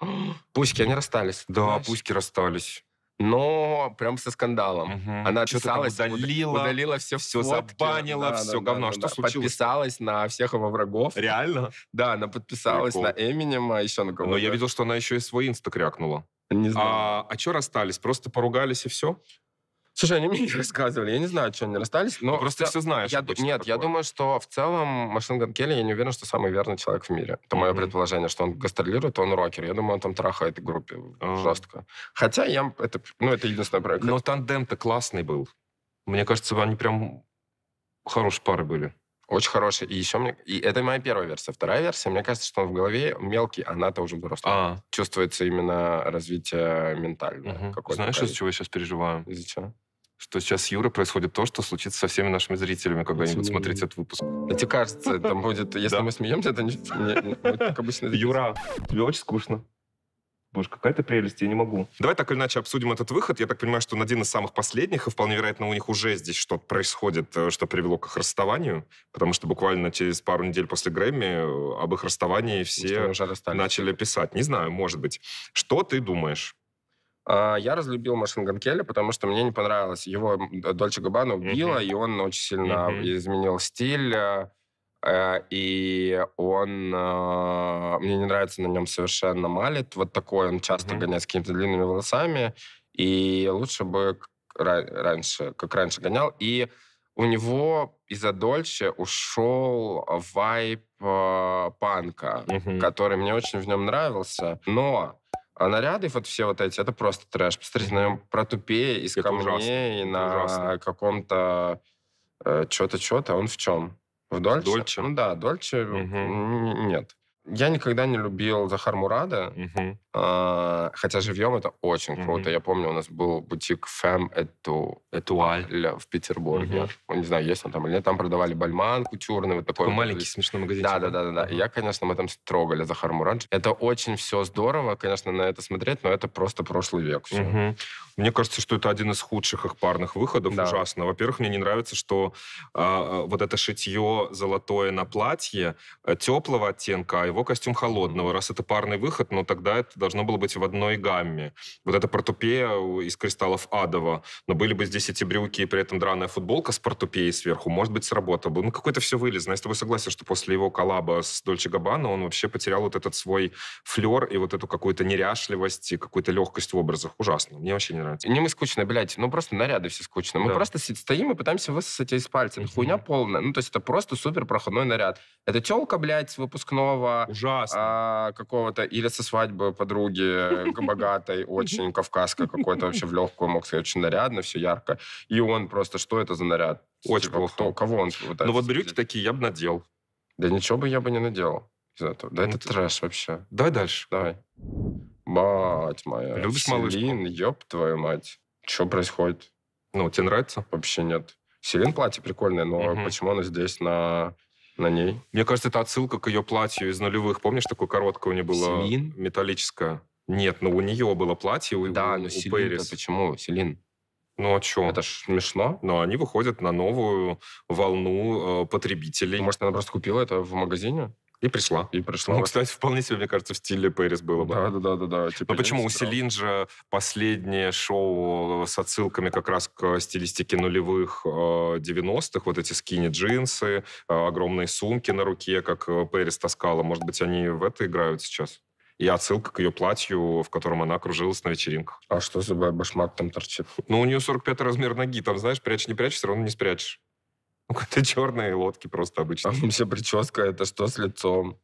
Пуськи, они расстались. Да, пуськи расстались но прям со скандалом. Угу. Она что удалила, удалила все все забанила, да, все да, говно. Да, что да, случилось? Подписалась на всех его врагов. Реально? Да, она подписалась Прикол. А на Эминема, еще на кого-то. Но я видел, что она еще и свой инста крякнула. Не а, знаю. А, а что расстались? Просто поругались и все? Слушай, они мне не рассказывали. Я не знаю, что они расстались. Но ну, Просто ты все знаешь. Я... Нет, такое. я думаю, что в целом Машин Ган Келли, я не уверен, что самый верный человек в мире. Это мое mm-hmm. предположение, что он гастролирует, он рокер. Я думаю, он там трахает группе mm-hmm. А. жестко. Хотя я... Это, ну, это единственный проект. Но тандем-то классный был. Мне кажется, они прям хорошие пары были. Очень хорошие. И еще мне... И это моя первая версия. Вторая версия, мне кажется, что он в голове мелкий, она-то уже взрослая. А. Чувствуется именно развитие ментальное. Угу. Знаешь, из-за чего я сейчас переживаю? Из-за чего? что сейчас с Юрой происходит то, что случится со всеми нашими зрителями, когда они будут смотреть этот выпуск. А тебе кажется, там будет, если мы смеемся, это не будет как обычно. Юра, тебе очень скучно. Боже, какая-то прелесть, я не могу. Давай так или иначе обсудим этот выход. Я так понимаю, что он один из самых последних, и вполне вероятно, у них уже здесь что-то происходит, э, что привело к их расставанию, потому что буквально через пару недель после Грэмми э, об их расставании все начали писать. Не знаю, может быть. Что ты думаешь? А, я разлюбил Машин Ганкеля, потому что мне не понравилось. Его Дольче Габбана убила, mm-hmm. и он очень сильно mm-hmm. изменил стиль. А, а, и он... Мне не нравится на нем совершенно малит. Вот такой он часто mm-hmm. гоняет с какими-то длинными волосами. И лучше бы раньше, как раньше гонял. И у него из-за Дольче ушел вайп панка, mm-hmm. который мне очень в нем нравился. Но а наряды вот все вот эти, это просто трэш. Посмотрите на нем протупее из это камней ужасно. и на каком-то э, что-то, что-то. А он в чем? В Дольче? Дольче? Ну да, Дольче угу. нет. Я никогда не любил Захар Мурада, угу. а, хотя живьем это очень угу. круто. Я помню, у нас был бутик Фэм Эту... Этуаль в Петербурге. Угу. Ну, не знаю, есть он там или нет. Там продавали бальман кутюрный. Вот такой, такой маленький вот, смешной магазин. Да, да, да. да, да. Я, конечно, мы там строгали Захар Мурад. Это очень все здорово, конечно, на это смотреть, но это просто прошлый век. Все. Угу. Мне кажется, что это один из худших их парных выходов. Да. Ужасно. Во-первых, мне не нравится, что э, вот это шитье золотое на платье э, теплого оттенка, а него костюм холодного. Раз это парный выход, но тогда это должно было быть в одной гамме. Вот эта портупея э, из кристаллов адова. Но были бы здесь эти брюки и при этом драная футболка с портупеей сверху, может быть, сработало бы. Ну, какое то все вылез. Но я с тобой согласен, что после его коллаба с Дольче Габбана он вообще потерял вот этот свой флер и вот эту какую-то неряшливость и какую-то легкость в образах. Ужасно. Мне вообще не нравится. Не мы скучно, блядь. Ну, просто наряды все скучно. Мы да. просто стоим и пытаемся высосать из пальца. Хуйня полная. Ну, то есть это просто супер проходной наряд. Это телка, блядь, выпускного, Ужасно. А, какого-то, или со свадьбы подруги богатой очень, кавказка, какой-то вообще в легкую, мог сказать, очень нарядно, все ярко. И он просто, что это за наряд? Очень типа, плохо. Кто, кого он Ну вот брюки такие я бы надел. Да ничего бы я бы не наделал из этого. Да ну, это трэш вообще. Давай дальше. Давай. Мать моя. Любишь малышку? Селин, ёб твою мать. Что происходит? Ну, тебе нравится? Вообще нет. Селин платье прикольное, но угу. почему оно здесь на на ней. Мне кажется, это отсылка к ее платью из нулевых. Помнишь, такое короткое у нее было? Селин? Металлическое. Нет, ну у нее было платье у Да, у, но у Селин почему? Селин. Ну а что? Это ж смешно. Но они выходят на новую волну э, потребителей. Может, она просто купила это в магазине? И пришла. И пришла. Ну, кстати, вполне себе, мне кажется, в стиле Пэрис было бы. Да, да, да, да. да. Но ну, почему у Селин же последнее шоу с отсылками как раз к стилистике нулевых 90-х, э, вот эти скини-джинсы, э, огромные сумки на руке, как э, Пэрис таскала. Может быть, они в это играют сейчас? и отсылка к ее платью, в котором она кружилась на вечеринках. А что за башмак там торчит? Ну, у нее 45 размер ноги, там, знаешь, прячь, не прячь, все равно не спрячешь. Ну, какие-то черные лодки просто обычно. А у прическа, это что с лицом?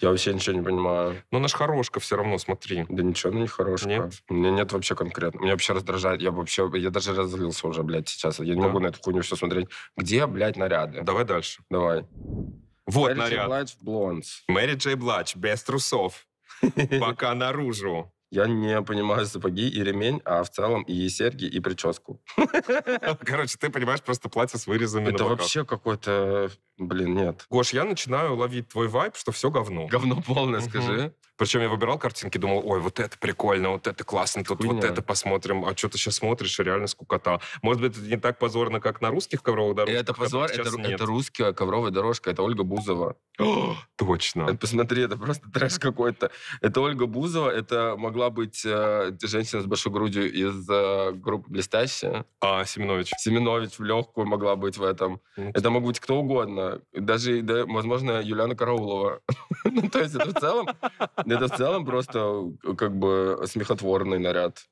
Я вообще ничего не понимаю. Ну она ж хорошка все равно, смотри. Да ничего, ну не хорошка. Нет? У меня нет вообще конкретно. Меня вообще раздражает. Я вообще, я даже разлился уже, блядь, сейчас. Я не могу на эту хуйню все смотреть. Где, блядь, наряды? Давай дальше. Давай. Вот Мэри наряд. Мэри Джей Блач, Блонс. Мэри Джей Блач, без трусов. Пока наружу. Я не понимаю сапоги и ремень, а в целом и серьги, и прическу. Короче, ты понимаешь просто платье с вырезами Это вообще какой-то Блин, нет. Гош, я начинаю ловить твой вайп, что все говно. Говно полное, скажи. Причем я выбирал картинки, думал, ой, вот это прикольно, вот это классно, тут Хуйня. вот это посмотрим. А что ты сейчас смотришь, реально скукота. Может быть, это не так позорно, как на русских ковровых дорожках? Это позор, это, нет. это русская ковровая дорожка, это Ольга Бузова. О, точно. Это, посмотри, это просто трэш какой-то. Это Ольга Бузова, это могла быть э, женщина с большой грудью из э, группы «Блестящая». А, Семенович. Семенович в легкую могла быть в этом. Ну, это мог быть кто угодно. А, даже, да, возможно, Юлиана Караулова. ну, то есть это в целом, это в целом просто э, как бы смехотворный наряд.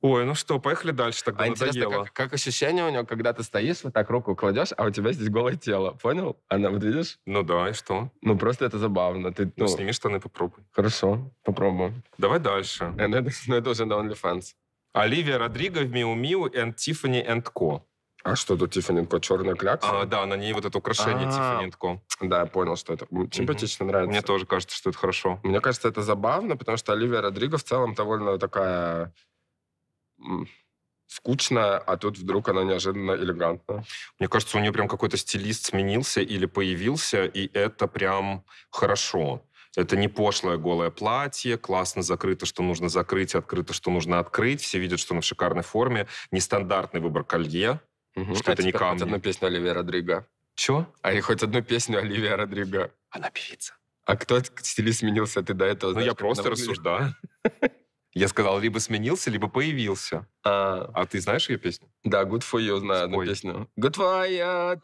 Ой, ну что, поехали дальше тогда, а интересно, как, как ощущение у него, когда ты стоишь, вот так руку кладешь, а у тебя здесь голое тело, понял? Она, вот видишь? Ну да, и что? Ну просто это забавно. Ты, ну, ну сними штаны, попробуй. Хорошо, попробуем. Давай дальше. Э, ну, ну это, уже на OnlyFans. Оливия Родриго в Миу Миу и Тиффани энд Ко. А что тут Тиффанинко? Черная клякса? А, да, на ней вот это украшение а. Тиффанинко. Да, я понял, что это. Симпатично, нравится. Мне тоже кажется, что это хорошо. Мне кажется, это забавно, потому что Оливия Родриго в целом довольно такая скучная, а тут вдруг она неожиданно элегантна. Мне кажется, у нее прям какой-то стилист сменился или появился, и это прям хорошо. Это не пошлое голое платье, классно закрыто, что нужно закрыть, открыто, что нужно открыть. Все видят, что она в шикарной форме. Нестандартный выбор колье, Угу. что а это не камни. А хоть одну песню Оливия Родриго. Чего? А и хоть одну песню Оливия Родриго. Она певица. А кто стилист сменился ты до этого? Ну, знаешь, я просто рассуждаю. Я сказал, либо сменился, либо появился. А, а ты знаешь ее песню? Да, Good For You знаю одну песню. Good For You,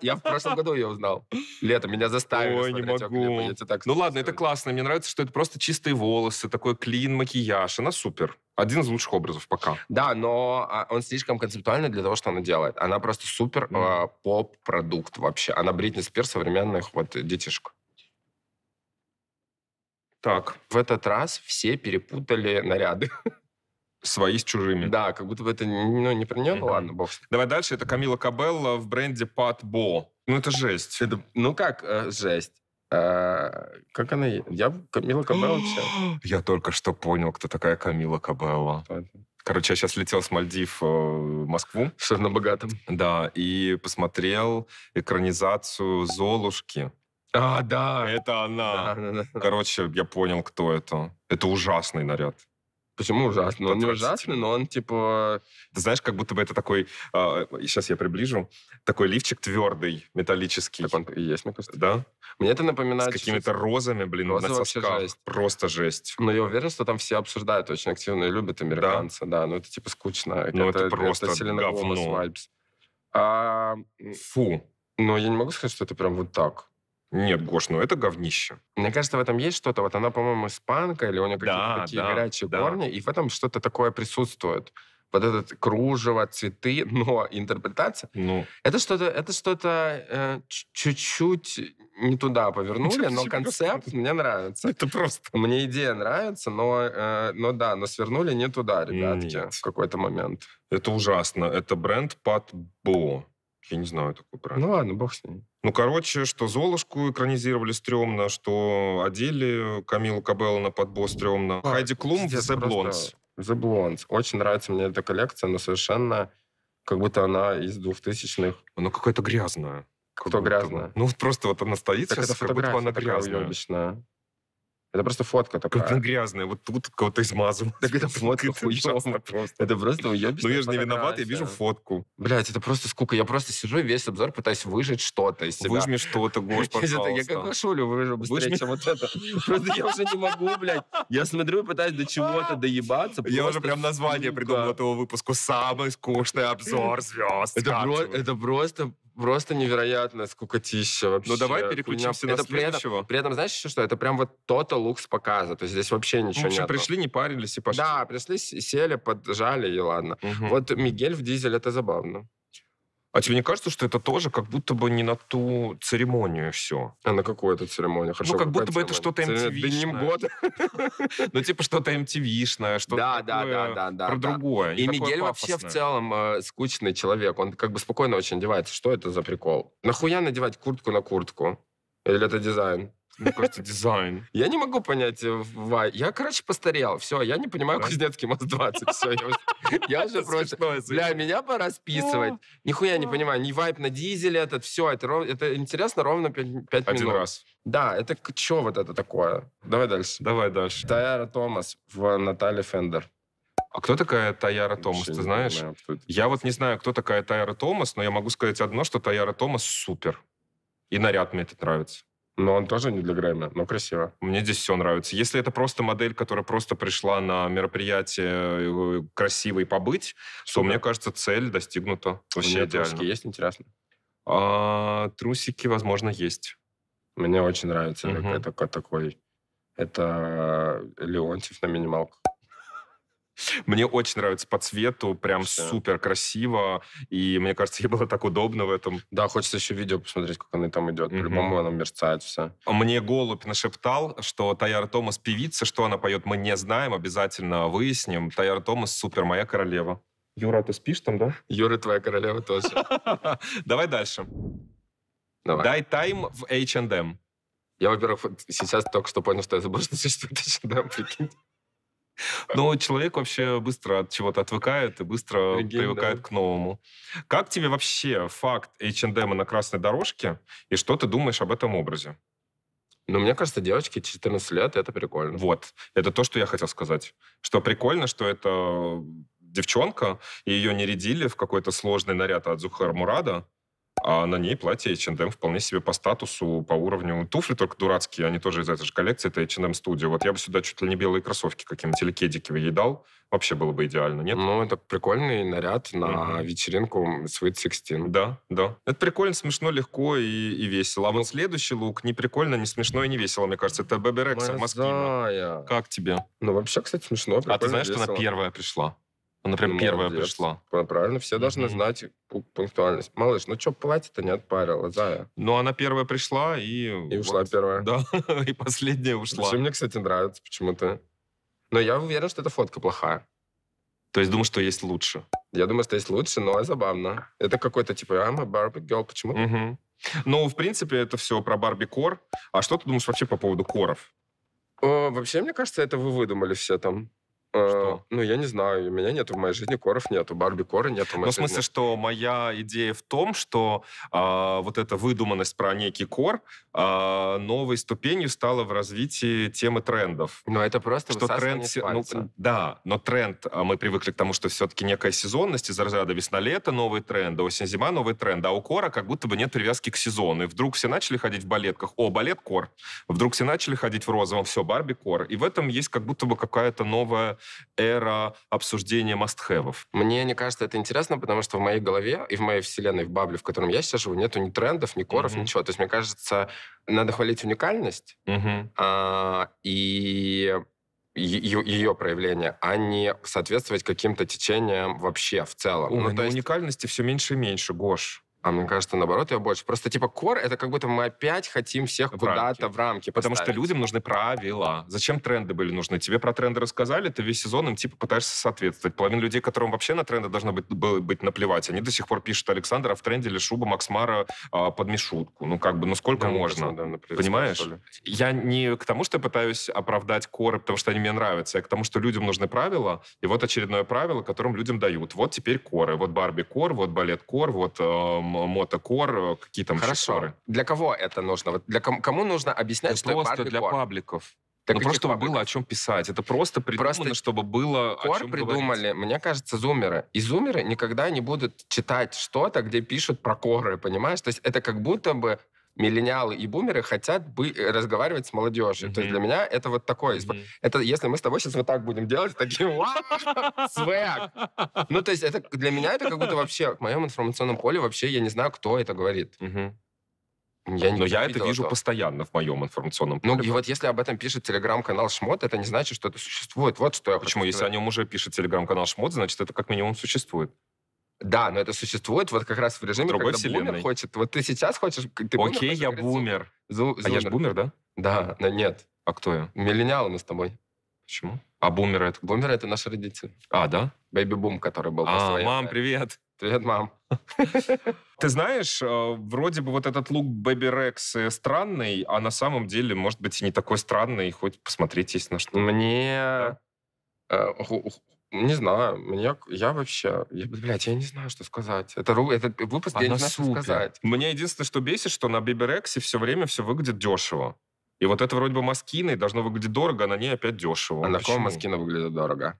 Я в прошлом году ее узнал. Лето, меня заставили Ой, не могу. Ну ладно, это классно. Мне нравится, что это просто чистые волосы, такой клин, макияж. Она супер. Один из лучших образов пока. Да, но а, он слишком концептуальный для того, что она делает. Она просто супер а, поп-продукт вообще. Она Бритни Спир современных вот детишек. Так. В этот раз все перепутали наряды. Свои с чужими. Да, как будто бы это ну, не про нее, ну ладно, бог. Давай дальше. Это Камила Кабелла в бренде Пат Бо. Ну это жесть. Это, ну как э, жесть? А, как она? Я Камила Кабелла вообще. Я только что понял, кто такая Камила Кабелла. Короче, я сейчас летел с Мальдив э, в Москву. Ширно богатым. Да, и посмотрел экранизацию «Золушки». А, да. Это она. Да, да, да. Короче, я понял, кто это. Это ужасный наряд. Почему ужасный? Он не ужасный, но он типа... Ты знаешь, как будто бы это такой... Э, а, сейчас я приближу. Такой лифчик твердый, металлический. Так он и есть, мне кажется. Да? Мне это напоминает... С какими-то розами, блин, Розы на сосках. Жесть. Просто жесть. Но я уверен, что там все обсуждают очень активно и любят американца. Да, да но ну, это типа скучно. Ну это, это просто это говно. А... Фу. Но ну, я не могу сказать, что это прям вот так. Нет, Гош, ну это говнище. Мне кажется, в этом есть что-то. Вот она, по-моему, испанка, или у нее какие-то да, такие да, горячие да. корни, и в этом что-то такое присутствует. Вот этот кружево, цветы, но интерпретация. Ну. Это что-то, это что-то э, чуть-чуть не туда повернули, но концепт мне нравится. Это просто. Мне идея нравится, но, э, но да, но свернули не туда, ребятки, Нет. в какой-то момент. Это ужасно. Это бренд под Бо. Я не знаю такой правильно. Ну ладно, бог с ней. Ну, короче, что Золушку экранизировали стрёмно, что одели Камилу Кабелла на подбос стрёмно. А, Хайди Клум в The Blondes. The Blondes. Очень нравится мне эта коллекция, но совершенно как будто она из двухтысячных. Она какая-то грязная. Кто грязная? Ну, просто вот она стоит так сейчас, это как будто она грязная. Это просто фотка такая. Как он вот тут кого-то измазал. Так это фотка это Просто. Это просто уебищная Ну я же не виноват, я вижу фотку. Блять, это просто скука. Я просто сижу и весь обзор пытаюсь выжить что-то из себя. Выжми что-то, Гош, пожалуйста. Я как шулю, выжу быстрее, чем вот это. Просто я уже не могу, блядь. Я смотрю и пытаюсь до чего-то доебаться. Я уже прям название придумал этого выпуску Самый скучный обзор звезд. Это просто просто невероятная скукотища вообще. Ну давай переключимся меня... на это следующего. При этом, при этом знаешь еще что? Это прям вот то лукс показа. То есть здесь вообще ну, ничего нет. пришли, не парились и пошли. Да, пришли, сели, поджали и ладно. Угу. Вот Мигель в дизель, это забавно. А тебе не кажется, что это тоже как будто бы не на ту церемонию все? А на какую это церемонию? Ну, Хорошо, ну, как будто бы это что-то MTV-шное. Ну, типа что-то MTV-шное, что-то такое про другое. И Мигель вообще в целом э, скучный человек. Он как бы спокойно очень одевается. Что это за прикол? Нахуя надевать куртку на куртку? Или это дизайн? Мне кажется, дизайн. Я не могу понять, э, Я, короче, постарел. Все, я не понимаю Раз. Кузнецкий МОЗ-20. Все, я уже просто... Бля, меня пора списывать. Нихуя не понимаю. Не вайп на дизеле этот, все. Это интересно ровно 5 минут. Один раз. Да, это что вот это такое? Давай дальше. Давай дальше. Таяра Томас в Наталье Фендер. А кто такая Таяра Томас, ты знаешь? Знаю, я вот не знаю, кто такая Таяра Томас, но я могу сказать одно, что Таяра Томас супер. И наряд мне этот нравится. Но он тоже не для Грэмми, но красиво. Мне здесь все нравится. Если это просто модель, которая просто пришла на мероприятие э, красивой побыть, Супер. то мне кажется, цель достигнута. Вообще идеально. есть, интересно? А, трусики, возможно, есть. Мне очень нравится. Угу. Это такой... Это э, Леонтьев на минималку. Мне очень нравится по цвету, прям Все. супер красиво, и мне кажется, ей было так удобно в этом. Да, хочется еще видео посмотреть, как она там идет. По-любому mm она мерцает вся. Мне голубь нашептал, что Таяра Томас певица, что она поет, мы не знаем, обязательно выясним. Таяра Томас супер, моя королева. Юра, ты спишь там, да? Юра, твоя королева тоже. Давай дальше. Давай. Дай тайм в H&M. Я, во-первых, сейчас только что понял, что я забыл, что существует H&M, прикинь. Но человек вообще быстро от чего-то отвыкает и быстро Прикинь, привыкает да. к новому. Как тебе вообще факт H&M на красной дорожке? И что ты думаешь об этом образе? Ну, мне кажется, девочки 14 лет, это прикольно. Вот. Это то, что я хотел сказать. Что прикольно, что это девчонка, и ее не рядили в какой-то сложный наряд от Зухар Мурада, а на ней платье H&M вполне себе по статусу, по уровню. Туфли только дурацкие, они тоже из этой же коллекции, это H&M Studio. Вот я бы сюда чуть ли не белые кроссовки какие-нибудь или кедики ей дал, вообще было бы идеально, нет? Ну, это прикольный наряд на mm-hmm. вечеринку Sweet Sixteen. Да, да. Это прикольно, смешно, легко и, и весело. А вот ну. следующий лук не прикольно, не смешно и не весело, мне кажется. Это Бэби Рекса Москина. Как тебе? Ну, вообще, кстати, смешно. А ты знаешь, весело. что она первая пришла? Ну, например, ну, первая молодец. пришла. Правильно, все должны mm-hmm. знать пунктуальность. Малыш, ну что, платье-то не отпарила, зая? Ну, она первая пришла и... И ушла вот. первая. Да, и последняя ушла. Все мне, кстати, нравится почему-то. Но я уверен, что эта фотка плохая. То есть думаешь, что есть лучше? Я думаю, что есть лучше, но забавно. Это какой-то типа I'm a Barbie girl. Почему? Угу. Ну, в принципе, это все про Барби Кор. А что ты думаешь вообще по поводу коров? О, вообще, мне кажется, это вы выдумали все там. Что? Э, ну, я не знаю, у меня нет в моей жизни коров нету, Барби коры нет в Ну, в смысле, что моя идея в том, что э, вот эта выдуманность про некий кор э, новой ступенью стала в развитии темы трендов. Но это просто что тренд, ну, Да, но тренд, а, мы привыкли к тому, что все-таки некая сезонность из разряда весна-лето, новый тренд, осень-зима, новый тренд, а у кора как будто бы нет привязки к сезону. И вдруг все начали ходить в балетках, о, балет кор. Вдруг все начали ходить в розовом, все, Барби кор. И в этом есть как будто бы какая-то новая эра обсуждения мастхевов. Мне не кажется это интересно, потому что в моей голове и в моей вселенной, в бабле, в котором я сейчас живу, нету ни трендов, ни коров, mm-hmm. ничего. То есть, мне кажется, надо хвалить уникальность mm-hmm. а, и ее, ее проявление, а не соответствовать каким-то течениям вообще в целом. Ой, ну, ну то есть... уникальности все меньше и меньше, Гош. А мне кажется, наоборот, ее больше. Просто типа кор это как будто мы опять хотим всех куда-то в рамки. Потому что людям нужны правила. Зачем тренды были нужны? Тебе про тренды рассказали, ты весь сезон им типа пытаешься соответствовать. Половина людей, которым вообще на тренды должно быть, быть наплевать, они до сих пор пишут Александра в тренде или шуба Максмара а, под мишутку. Ну как бы, ну сколько да, можно? можно да, например, Понимаешь? Я не к тому, что я пытаюсь оправдать коры, потому что они мне нравятся, а к тому, что людям нужны правила, и вот очередное правило, которым людям дают. Вот теперь коры. Вот Барби кор, вот балет кор, вот эм, Э, мотокор, э, какие там Хорошо. Шифры. Для кого это нужно? Вот для ком- кому нужно объяснять, это что просто ну, это для пабликов. Для ну, просто чтобы было о чем писать. Это просто придумано, просто чтобы было кор о чем придумали, говорить. мне кажется, зумеры. И зумеры никогда не будут читать что-то, где пишут про коры, понимаешь? То есть это как будто бы миллениалы и бумеры хотят бы э, разговаривать с молодежью. Mm-hmm. То есть для меня это вот такое. Mm-hmm. Это если мы с тобой сейчас вот так будем делать, таким свэг. Ну, то есть это для меня это как будто вообще в моем информационном поле вообще я не знаю, кто это говорит. Mm-hmm. Но я это вижу этого. постоянно в моем информационном ну, поле. Ну и вот если об этом пишет телеграм-канал Шмот, это не значит, что это существует. Вот что я Почему? Если о нем уже пишет телеграм-канал Шмот, значит, это как минимум существует. Да, но это существует вот как раз в режиме, Другой когда вселенной. бумер хочет. Вот ты сейчас хочешь... Ты бумер, Окей, я говорить, бумер. Зу, а я же бумер, да? Да, но нет. А кто я? Миллениалы мы с тобой. Почему? А бумеры это? Бумеры это наши родители. А, да? Бэйби-бум, который был. А, мам, привет. Привет, мам. Ты знаешь, э, вроде бы вот этот лук Бэби Рекс странный, а на самом деле, может быть, и не такой странный, хоть посмотрите, есть на что. Мне да? Э, не знаю, меня, я вообще, я, блядь, я не знаю, что сказать. Это, это выпуск, Она я не знаю, супер. что сказать. Мне единственное, что бесит, что на Биберексе все время все выглядит дешево. И вот это вроде бы маскины должно выглядеть дорого, а на ней опять дешево. А Почему? на ком маскина выглядит дорого?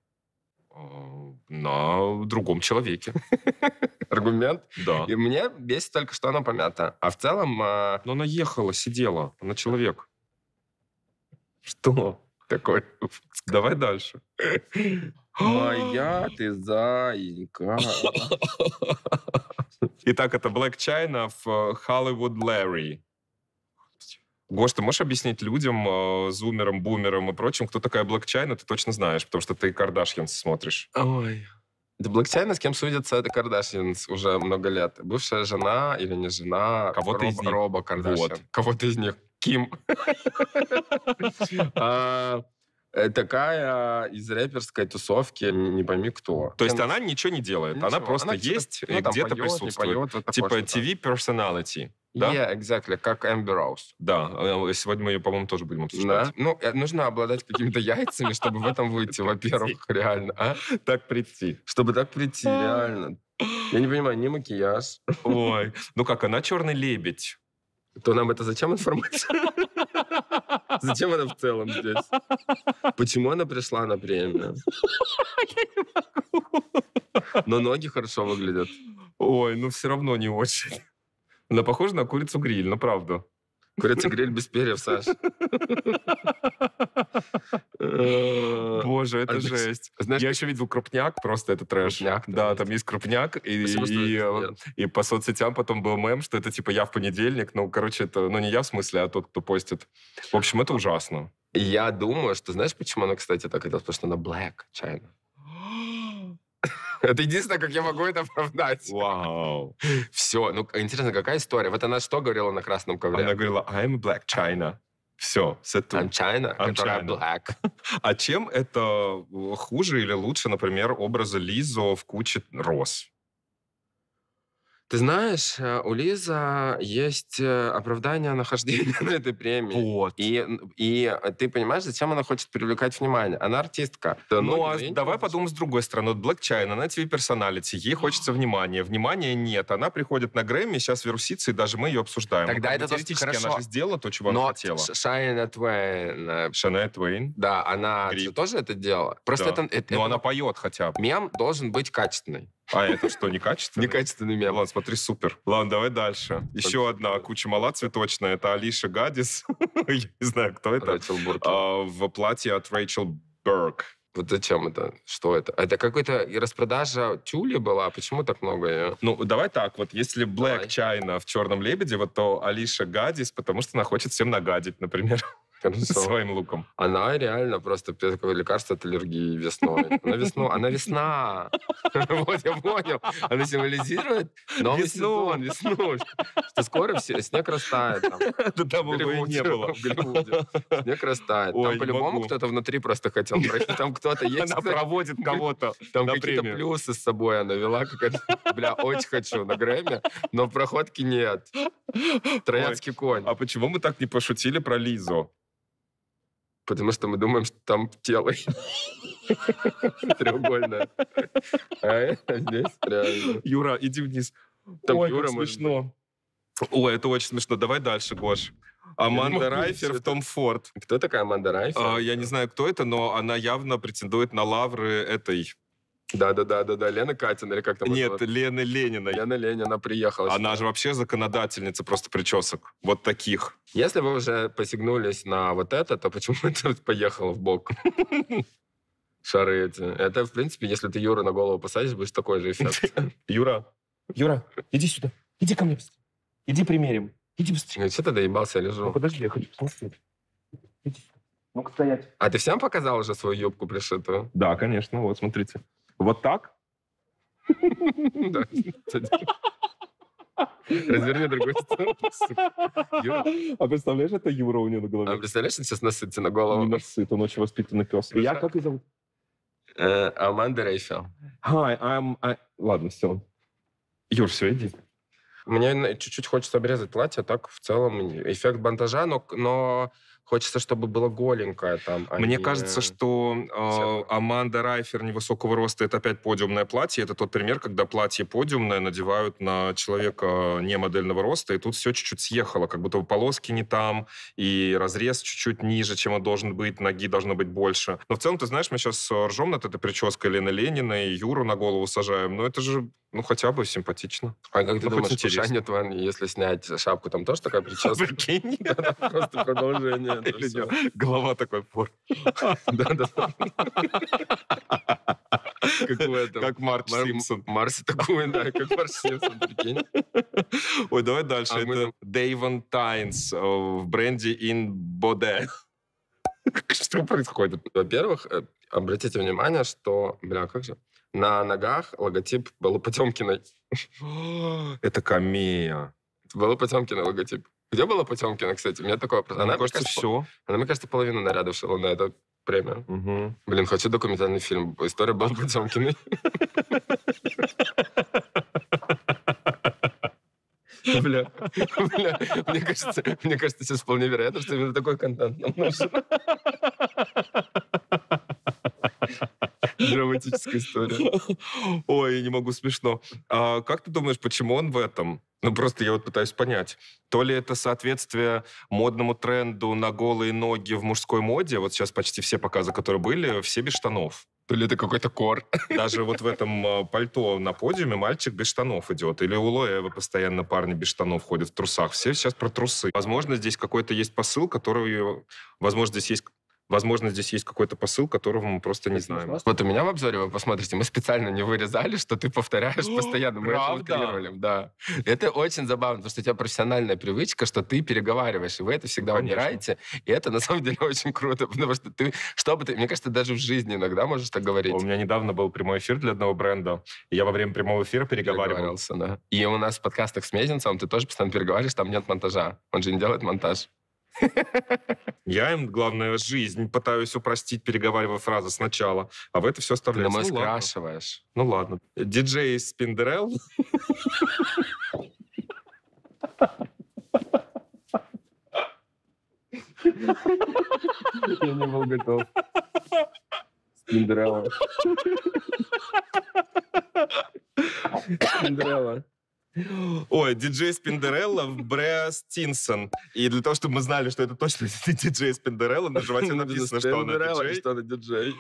На другом человеке. Аргумент? Да. И мне бесит только, что она помята. А в целом... А Но она ехала, сидела. Она человек. Что? Такой. Давай дальше. Моя ты Зайка. Итак, это Black China в э, Hollywood Larry. Гош, ты можешь объяснить людям, э, зумерам, бумерам и прочим, кто такая Black China? Ты точно знаешь, потому что ты Кардашьян смотришь. Ой. Да Black China, с кем судится, это Кардашьян уже много лет. Бывшая жена или не жена Кого-то Роб, из них. Роба Кардашьян. Вот. Кого-то из них. Ким. А, Э, такая из рэперской тусовки, не пойми кто. То есть она, ничего не делает, ничего. она просто она типа есть ну, где-то присутствует. Поет, вот типа TV personality. Да? Yeah, exactly, как Эмбер Роуз. Да, э, э, сегодня мы ее, по-моему, тоже будем обсуждать. Да? Ну, нужно обладать какими-то яйцами, чтобы в этом выйти, во-первых, реально. А? Так прийти. Чтобы так прийти, а. реально. Я не понимаю, не макияж. Ой, ну как, она черный лебедь. То нам это зачем информация? Зачем она в целом здесь? Почему она пришла на премию? Я не могу. Но ноги хорошо выглядят. Ой, ну все равно не очень. Она похожа на курицу гриль, на ну правду. Курица-гриль без перьев, Саш. Боже, это жесть. Я еще видел крупняк, просто это трэш. Да, там есть крупняк, э, и по соцсетям потом был мем, что это типа я в понедельник, ну, короче, это, ну, не я в смысле, а тот, кто постит. В общем, это ужасно. Я думаю, что знаешь, почему она, кстати, так это Потому что она black, China. Это единственное, как я могу это оправдать. Вау. Все. Ну, интересно, какая история? Вот она что говорила на красном ковре? Она говорила, I'm black China. Все, сету. I'm China, I'm которая China. black. А чем это э, хуже или лучше, например, образа Лизо в куче роз? Ты знаешь, э, у Лиза есть э, оправдание нахождения на этой премии. Вот. И, и э, ты понимаешь, зачем она хочет привлекать внимание? Она артистка. Да, ну, а давай подумаем с другой стороны. Вот Black China, она тебе персоналити, ей хочется внимания. Внимания нет. Она приходит на Грэмми, сейчас вирусится, и даже мы ее обсуждаем. Тогда это теоретически хорошо. она же сделала то, чего Но она хотела. Шайна Твейн. Шайна Твейн. Да, она тоже это делала. Просто это, это... Но ну, она поет хотя бы. Мем должен быть качественный. А это что, некачественный? Некачественный мем. Ладно, смотри, супер. Ладно, давай дальше. Еще одна куча мала цветочная. Это Алиша Гадис. Я не знаю, кто это. Рэйчел Буркин. А, в платье от Рэйчел Берг. Вот зачем это? Что это? Это какой то распродажа тюли была? Почему так много ее? Ну, давай так. Вот если Black давай. China в «Черном лебеде», вот то Алиша гадис, потому что она хочет всем нагадить, например. Хорошо. Своим луком. Она реально просто такое лекарство от аллергии весной. Она весну, она весна. Вот, я понял. Она символизирует новый сезон, весну. Что скоро снег растает. Да там его не было. Снег растает. Там по-любому кто-то внутри просто хотел пройти. Там кто-то есть. Она проводит кого-то Там какие-то плюсы с собой она вела. Бля, очень хочу на Грэмми, но проходки нет. Троянский конь. А почему мы так не пошутили про Лизу? потому что мы думаем, что там тело треугольное. А здесь реально. Юра, иди вниз. Там Ой, Юра, как смешно. Ой, это очень смешно. Давай дальше, Гош. Аманда Райфер в Том Форд. Кто такая Аманда Райфер? А, я не знаю, кто это, но она явно претендует на лавры этой да-да-да-да-да, Лена Катина или как там? Нет, это? Лена Ленина. Лена Ленина приехала. Она же вообще законодательница просто причесок. Вот таких. Если вы уже посигнулись на вот это, то почему это поехало в бок? Шары эти. Это, в принципе, если ты Юра на голову посадишь, будешь такой же эффект. Юра. Юра, иди сюда. Иди ко мне Иди примерим. Иди быстрее. Ну, что ты доебался, я лежу? Ну, подожди, я хочу посмотреть. Иди сюда. Ну-ка стоять. А ты всем показал уже свою юбку пришитую? Да, конечно. Вот, смотрите. Вот так? Разверни другую сторону. А представляешь, это Юра у него на голове. А представляешь, он сейчас насытится на голову. Не насыт, он очень воспитанный пес. Я как его зовут? Э, Аманда Рейфел. Hi, I'm... Ладно, все. Юр, все, иди. Мне ну, чуть-чуть хочется обрезать платье, а так в целом эффект бандажа, но, но Хочется, чтобы было голенькое там. А Мне не... кажется, что э, Аманда Райфер невысокого роста это опять подиумное платье. Это тот пример, когда платье подиумное надевают на человека не модельного роста, и тут все чуть-чуть съехало, как будто полоски не там, и разрез чуть-чуть ниже, чем он должен быть, ноги должно быть больше. Но в целом, ты знаешь, мы сейчас ржем над этой прической Лены Ленина и Юру на голову сажаем, но это же ну, хотя бы симпатично. А как ты, ну, ты думаешь, Шаня а Тван, если снять шапку, там тоже такая прическа? Прикинь. Просто продолжение. Людям. Голова такой пор. Как Марч Симпсон. Марси такой, да, как Марч Симпсон, прикинь. Ой, давай дальше. А Это Дэйвен Тайнс э, в бренде Inbode. Что происходит? Во-первых, э, обратите внимание, что... Бля, как же? На ногах логотип Беллы Потемкиной. Это камея. Беллы Потемкиной логотип. Где была Потемкина, кстати? У меня такой вопрос. Она, мне кажется, кажется, все. Она, мне кажется, половину нарядов шила на это премию. Угу. Блин, хочу документальный фильм. История Бабы Потемкиной. Бля, бля, мне кажется, мне кажется, сейчас вполне вероятно, что именно такой контент нам нужен. Драматическая история. Ой, не могу, смешно. А как ты думаешь, почему он в этом? Ну, просто я вот пытаюсь понять. То ли это соответствие модному тренду на голые ноги в мужской моде, вот сейчас почти все показы, которые были, все без штанов. То ли это какой-то кор. Даже вот в этом а, пальто на подиуме мальчик без штанов идет. Или у Лоэва постоянно парни без штанов ходят в трусах. Все сейчас про трусы. Возможно, здесь какой-то есть посыл, который... Возможно, здесь есть Возможно, здесь есть какой-то посыл, которого мы просто не знаем. Вот у меня в обзоре, вы посмотрите, мы специально не вырезали, что ты повторяешь ну, постоянно. Мы это локалировали, да. Это очень забавно, потому что у тебя профессиональная привычка, что ты переговариваешь, и вы это всегда умираете. Ну, и это, на самом деле, очень круто, потому что ты, что бы ты, мне кажется, даже в жизни иногда можешь так говорить. У меня недавно был прямой эфир для одного бренда, и я во время прямого эфира переговаривался. И у нас в подкастах с Мезенцевым ты тоже постоянно переговариваешь, там нет монтажа. Он же не делает монтаж. Я им, главное, жизнь пытаюсь упростить, переговаривая фразы сначала, а в это все оставляю. Ты, ну, скрашиваешь. Ну ладно. Диджей Спиндерел. Я не был готов. Спиндерелла. Спиндерелла. Ой, диджей Спиндерелла Бреас Тинсон. И для того, чтобы мы знали, что это точно диджей Спиндерелла, на животе написано, что она диджей. что она диджей.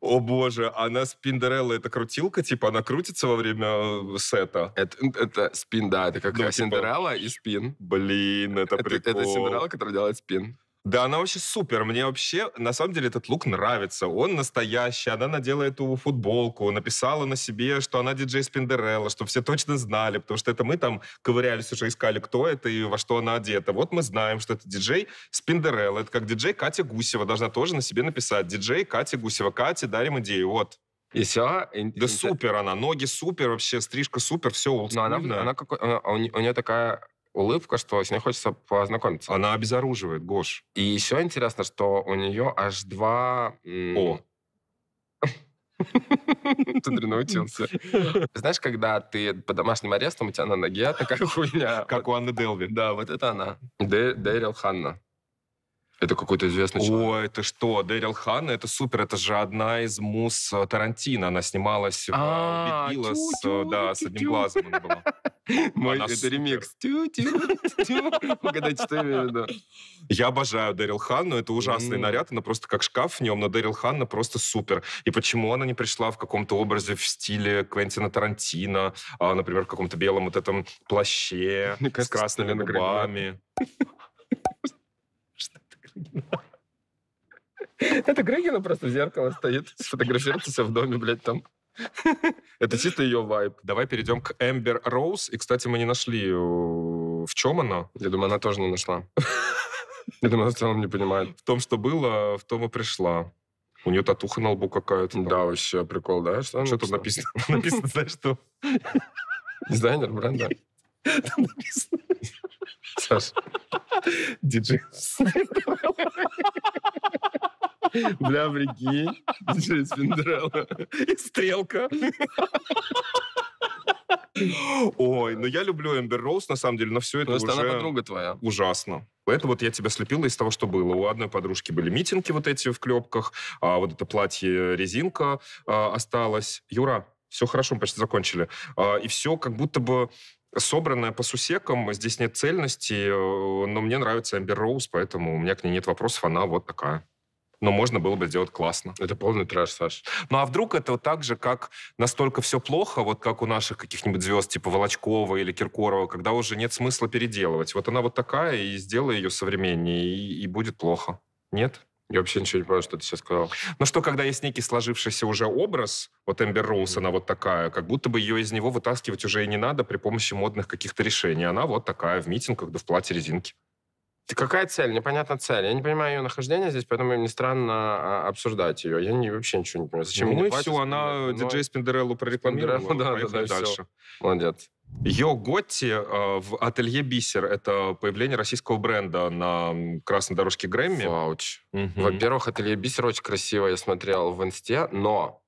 О боже, она спиндерелла, это крутилка, типа она крутится во время э, сета? Это, это спин, да, это как ну, э, типа... синдерелла и спин. Блин, это, это прикол. Это синдерелла, которая делает спин. Да, она вообще супер. Мне вообще, на самом деле, этот лук нравится. Он настоящий. Она надела эту футболку, написала на себе, что она диджей Спиндерелла, что все точно знали, потому что это мы там ковырялись уже, искали, кто это и во что она одета. Вот мы знаем, что это диджей Спиндерелла. Это как диджей Катя Гусева. Должна тоже на себе написать. Диджей Катя Гусева. Катя, дарим идею. Вот. И все. Да супер она, ноги супер, вообще стрижка супер, все олдскульно. Но она, она, она, она, у нее такая улыбка, что с ней хочется познакомиться. Она обезоруживает, Гош. И еще интересно, что у нее аж два... О. Ты научился. Знаешь, когда ты по домашним арестам, у тебя на ноге такая хуйня. Как у Анны Делви. Да, вот это она. Дэрил Ханна. Это какой-то известный человек. О, это что? Дэрил Хан, это супер. Это же одна из мус э, Тарантино. Она снималась в э, а, Билла с, э, да, с одним глазом. Она была. Мой, она это супер. ремикс. Угадайте, что я имею в виду. Я обожаю Дэрил Хан, но это ужасный mm. наряд. Она просто как шкаф в нем, но Дэрил Ханна ну, просто супер. И почему она не пришла в каком-то образе в стиле Квентина Тарантино, а, например, в каком-то белом вот этом плаще с красными губами? Это Грыгина просто в зеркало стоит, сфотографируется в доме, блядь, там. Это чисто ее вайб. Давай перейдем к Эмбер Роуз. И, кстати, мы не нашли, э, в чем она. Я думаю, она тоже не нашла. Я думаю, она в целом не понимает. В том, что было, в том и пришла. У нее татуха на лбу какая-то. Да, вообще прикол, да? Что, что тут написано? Написано, знаешь, что? Дизайнер бренда. Там написано. Саш, Диджей. Бля, прикинь. Диджей Спиндрелла. И стрелка. Ой, но ну я люблю Эмбер Роуз, на самом деле, но все это Просто ну, уже... она подруга твоя. Ужасно. Это вот я тебя слепила из того, что было. У одной подружки были митинги вот эти в клепках, а вот это платье-резинка а, осталось. Юра, все хорошо, мы почти закончили. А, и все как будто бы собранная по сусекам, здесь нет цельности, э, но мне нравится Amber Rose, поэтому у меня к ней нет вопросов, она вот такая но можно было бы сделать классно. Это полный трэш, Саш. Ну а вдруг это вот так же, как настолько все плохо, вот как у наших каких-нибудь звезд типа Волочкова или Киркорова, когда уже нет смысла переделывать. Вот она вот такая, и сделай ее современнее, и, и будет плохо. Нет? Я вообще ничего не понял, что ты сейчас сказал. Но что, когда есть некий сложившийся уже образ, вот Эмбер Роуз, mm-hmm. она вот такая, как будто бы ее из него вытаскивать уже и не надо при помощи модных каких-то решений. Она вот такая в митингах, да в платье резинки. Какая цель? Непонятна цель. Я не понимаю ее нахождение здесь, поэтому мне странно а, обсуждать ее. Я не, вообще ничего не понимаю. Зачем ну и платят? все, она Но... диджей ну, Спиндереллу прорекламировала. Да, да, да, дальше. Все. Молодец. Йо Готти э, в ателье «Бисер» — это появление российского бренда на красной дорожке Грэмми. Фауч. Угу. Во-первых, ателье «Бисер» очень красиво, я смотрел в инсте, но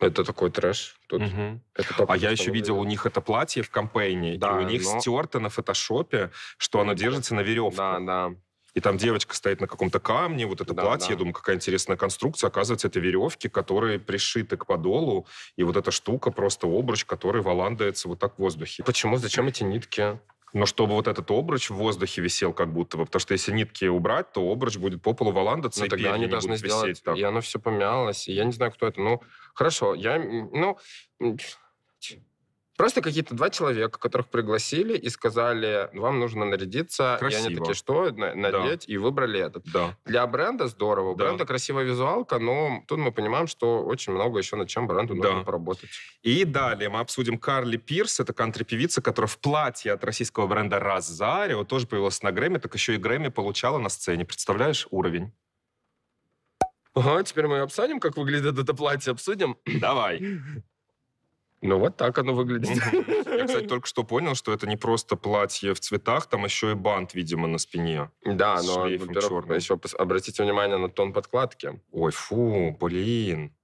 это такой трэш. Тут угу. это а я еще видел, у них это платье в кампейне, да, и у них но... стерто на фотошопе, что оно держится на веревке. Да, да. И там девочка стоит на каком-то камне, вот это да, платье, да. я думаю, какая интересная конструкция. Оказывается, это веревки, которые пришиты к подолу, и вот эта штука, просто обруч, который валандается вот так в воздухе. Почему, зачем эти нитки? но чтобы вот этот обруч в воздухе висел как будто бы, потому что если нитки убрать, то обруч будет по полу валандаться, но ну и тогда они должны сделать, висеть, так. и оно все помялось, и я не знаю, кто это, ну, хорошо, я, ну, Просто какие-то два человека, которых пригласили и сказали, вам нужно нарядиться. Красиво. И они такие, что? Надеть? Да. И выбрали этот. Да. Для бренда здорово. У да. бренда красивая визуалка, но тут мы понимаем, что очень много еще над чем бренду нужно поработать. И далее мы обсудим Карли Пирс. Это кантри-певица, которая в платье от российского бренда Розарио тоже появилась на Грэмми, так еще и Грэмми получала на сцене. Представляешь уровень? Ага, теперь мы обсудим, как выглядит это платье. Обсудим? Давай. Ну, вот так оно выглядит. Я, кстати, только что понял, что это не просто платье в цветах, там еще и бант, видимо, на спине. Да, но, во-первых, еще обратите внимание на тон подкладки. Ой, фу, блин.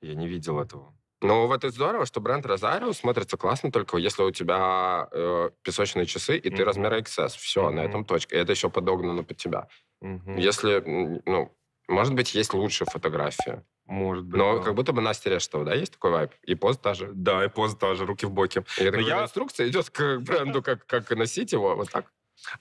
Я не видел этого. Ну, вот это здорово, что бренд Розарио смотрится классно только если у тебя э, песочные часы, и mm-hmm. ты размер XS. Все, mm-hmm. на этом точка. И это еще подогнано под тебя. Mm-hmm. Если, ну, может быть, есть лучшая фотография может быть. Но да. как будто бы Настя Рештова, да, есть такой вайп? И пост даже. Да, и пост даже, руки в боки. И это я... «Ну, инструкция идет к бренду, как, как носить его, вот так?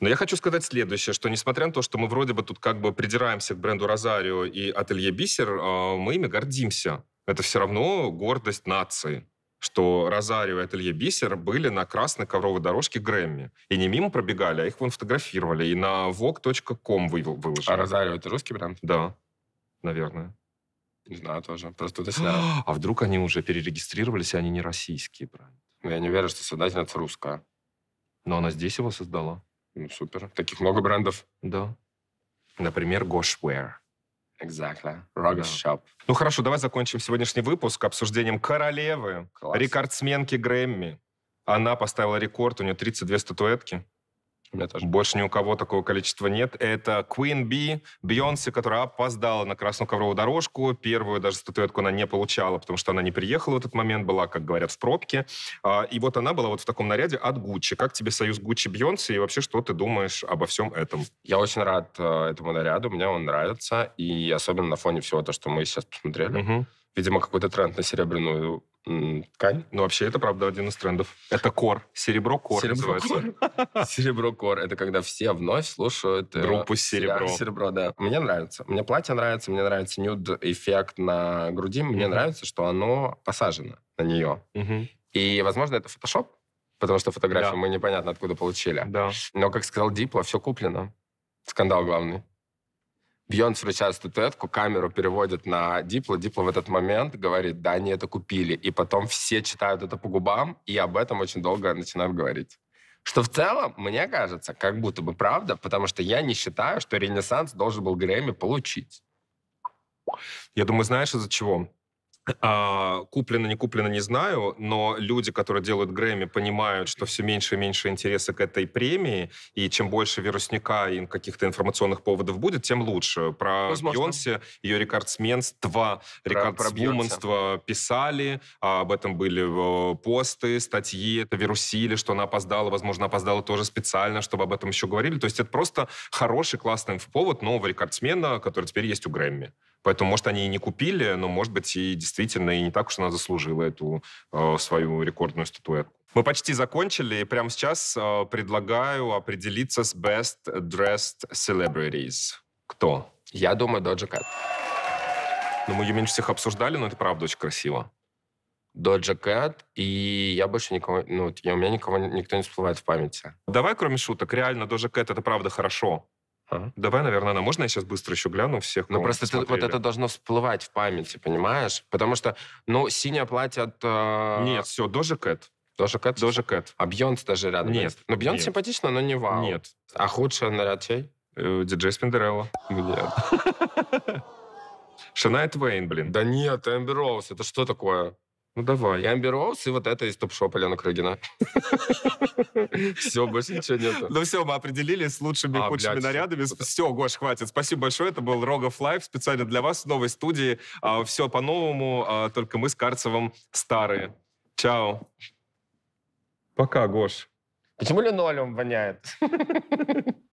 Но я хочу сказать следующее, что несмотря на то, что мы вроде бы тут как бы придираемся к бренду Розарио и Ателье Бисер, а, мы ими гордимся. Это все равно гордость нации что Розарио и Ателье Бисер были на красной ковровой дорожке Грэмми. И не мимо пробегали, а их вон фотографировали. И на vogue.com выложили. А Розарио — это русский бренд? Да, наверное. Не знаю тоже. Просто уточняю. А вдруг они уже перерегистрировались, и они не российские бренд? Ну, я не верю, что создательница русская. Но она здесь его создала. Ну, супер. Таких много брендов. Да. Например, Goshware. Exactly. Rock да. Shop. Ну хорошо, давай закончим сегодняшний выпуск обсуждением королевы, Класс. рекордсменки Грэмми. Она поставила рекорд, у нее 32 статуэтки. У меня тоже. Больше ни у кого такого количества нет. Это Queen B, Бейонсе, которая опоздала на красную ковровую дорожку. Первую даже статуэтку она не получала, потому что она не приехала в этот момент, была, как говорят, в пробке. А, и вот она была вот в таком наряде от Гуччи. Как тебе союз Гуччи Бейонсе и вообще что ты думаешь обо всем этом? Я очень рад э, этому наряду, мне он нравится. И особенно на фоне всего того, что мы сейчас посмотрели. Угу. Видимо, какой-то тренд на серебряную ткань. Ну, вообще, это, правда, один из трендов. Это кор. Серебро-кор Серебро называется. Серебро-кор. Это когда все вновь слушают... Э, Группу серебро. Серебро, да. Мне нравится. Мне платье нравится, мне нравится нюд-эффект на груди. Мне нравится, что оно посажено на нее. И, возможно, это фотошоп, потому что фотографию мы непонятно откуда получили. Да. Но, как сказал Дипло, все куплено. Скандал главный. Бьон встречает статуэтку, камеру переводит на Дипло. Дипло в этот момент говорит, да, они это купили. И потом все читают это по губам, и об этом очень долго начинают говорить. Что в целом, мне кажется, как будто бы правда, потому что я не считаю, что «Ренессанс» должен был Грэмми получить. Я думаю, знаешь, из-за чего? А, куплено, не куплено, не знаю, но люди, которые делают Грэмми, понимают, что все меньше и меньше интереса к этой премии, и чем больше вирусника и каких-то информационных поводов будет, тем лучше. Про Возможно. Бейонсе, ее рекордсменство, рекордсвуменство писали, а об этом были э, посты, статьи, это вирусили, что она опоздала, возможно, опоздала тоже специально, чтобы об этом еще говорили. То есть это просто хороший, классный повод нового рекордсмена, который теперь есть у Грэмми. Поэтому, может, они и не купили, но, может быть, и действительно действительно, и не так уж она заслужила эту э, свою рекордную статуэтку. Мы почти закончили, и прямо сейчас э, предлагаю определиться с Best Dressed Celebrities. Кто? Я думаю, Доджа Кэт. Ну, мы ее меньше всех обсуждали, но это правда очень красиво. Доджа Кэт, и я больше никого, ну, я, у меня никого, никто не всплывает в памяти. Давай, кроме шуток, реально, Доджа Кэт, это правда хорошо. А? Давай, наверное, на можно я сейчас быстро еще гляну всех. Ну просто ты, вот это должно всплывать в памяти, понимаешь? Потому что, ну, синее платье от... Э... Нет, все, Дожа Кэт. Дожа Кэт? Дожа Кэт. А Бьонс даже рядом Нет. Есть. Ну, Бьонс симпатично, но не вау. Нет. А худшая наряд чей? Э, диджей Спиндерелла. Нет. Шанайт Твейн, блин. Да нет, Эмбер Роуз, это что такое? Ну давай. И Амбер Роуз, и вот это из топ-шопа Лена Крыгина. Все, больше ничего нет. Ну все, мы определились с лучшими и а, худшими нарядами. Все, Гош, хватит. Спасибо большое. Это был Рогов Лайв специально для вас в новой студии. А, все по-новому, а, только мы с Карцевым старые. Чао. Пока, Гош. Почему линолеум воняет?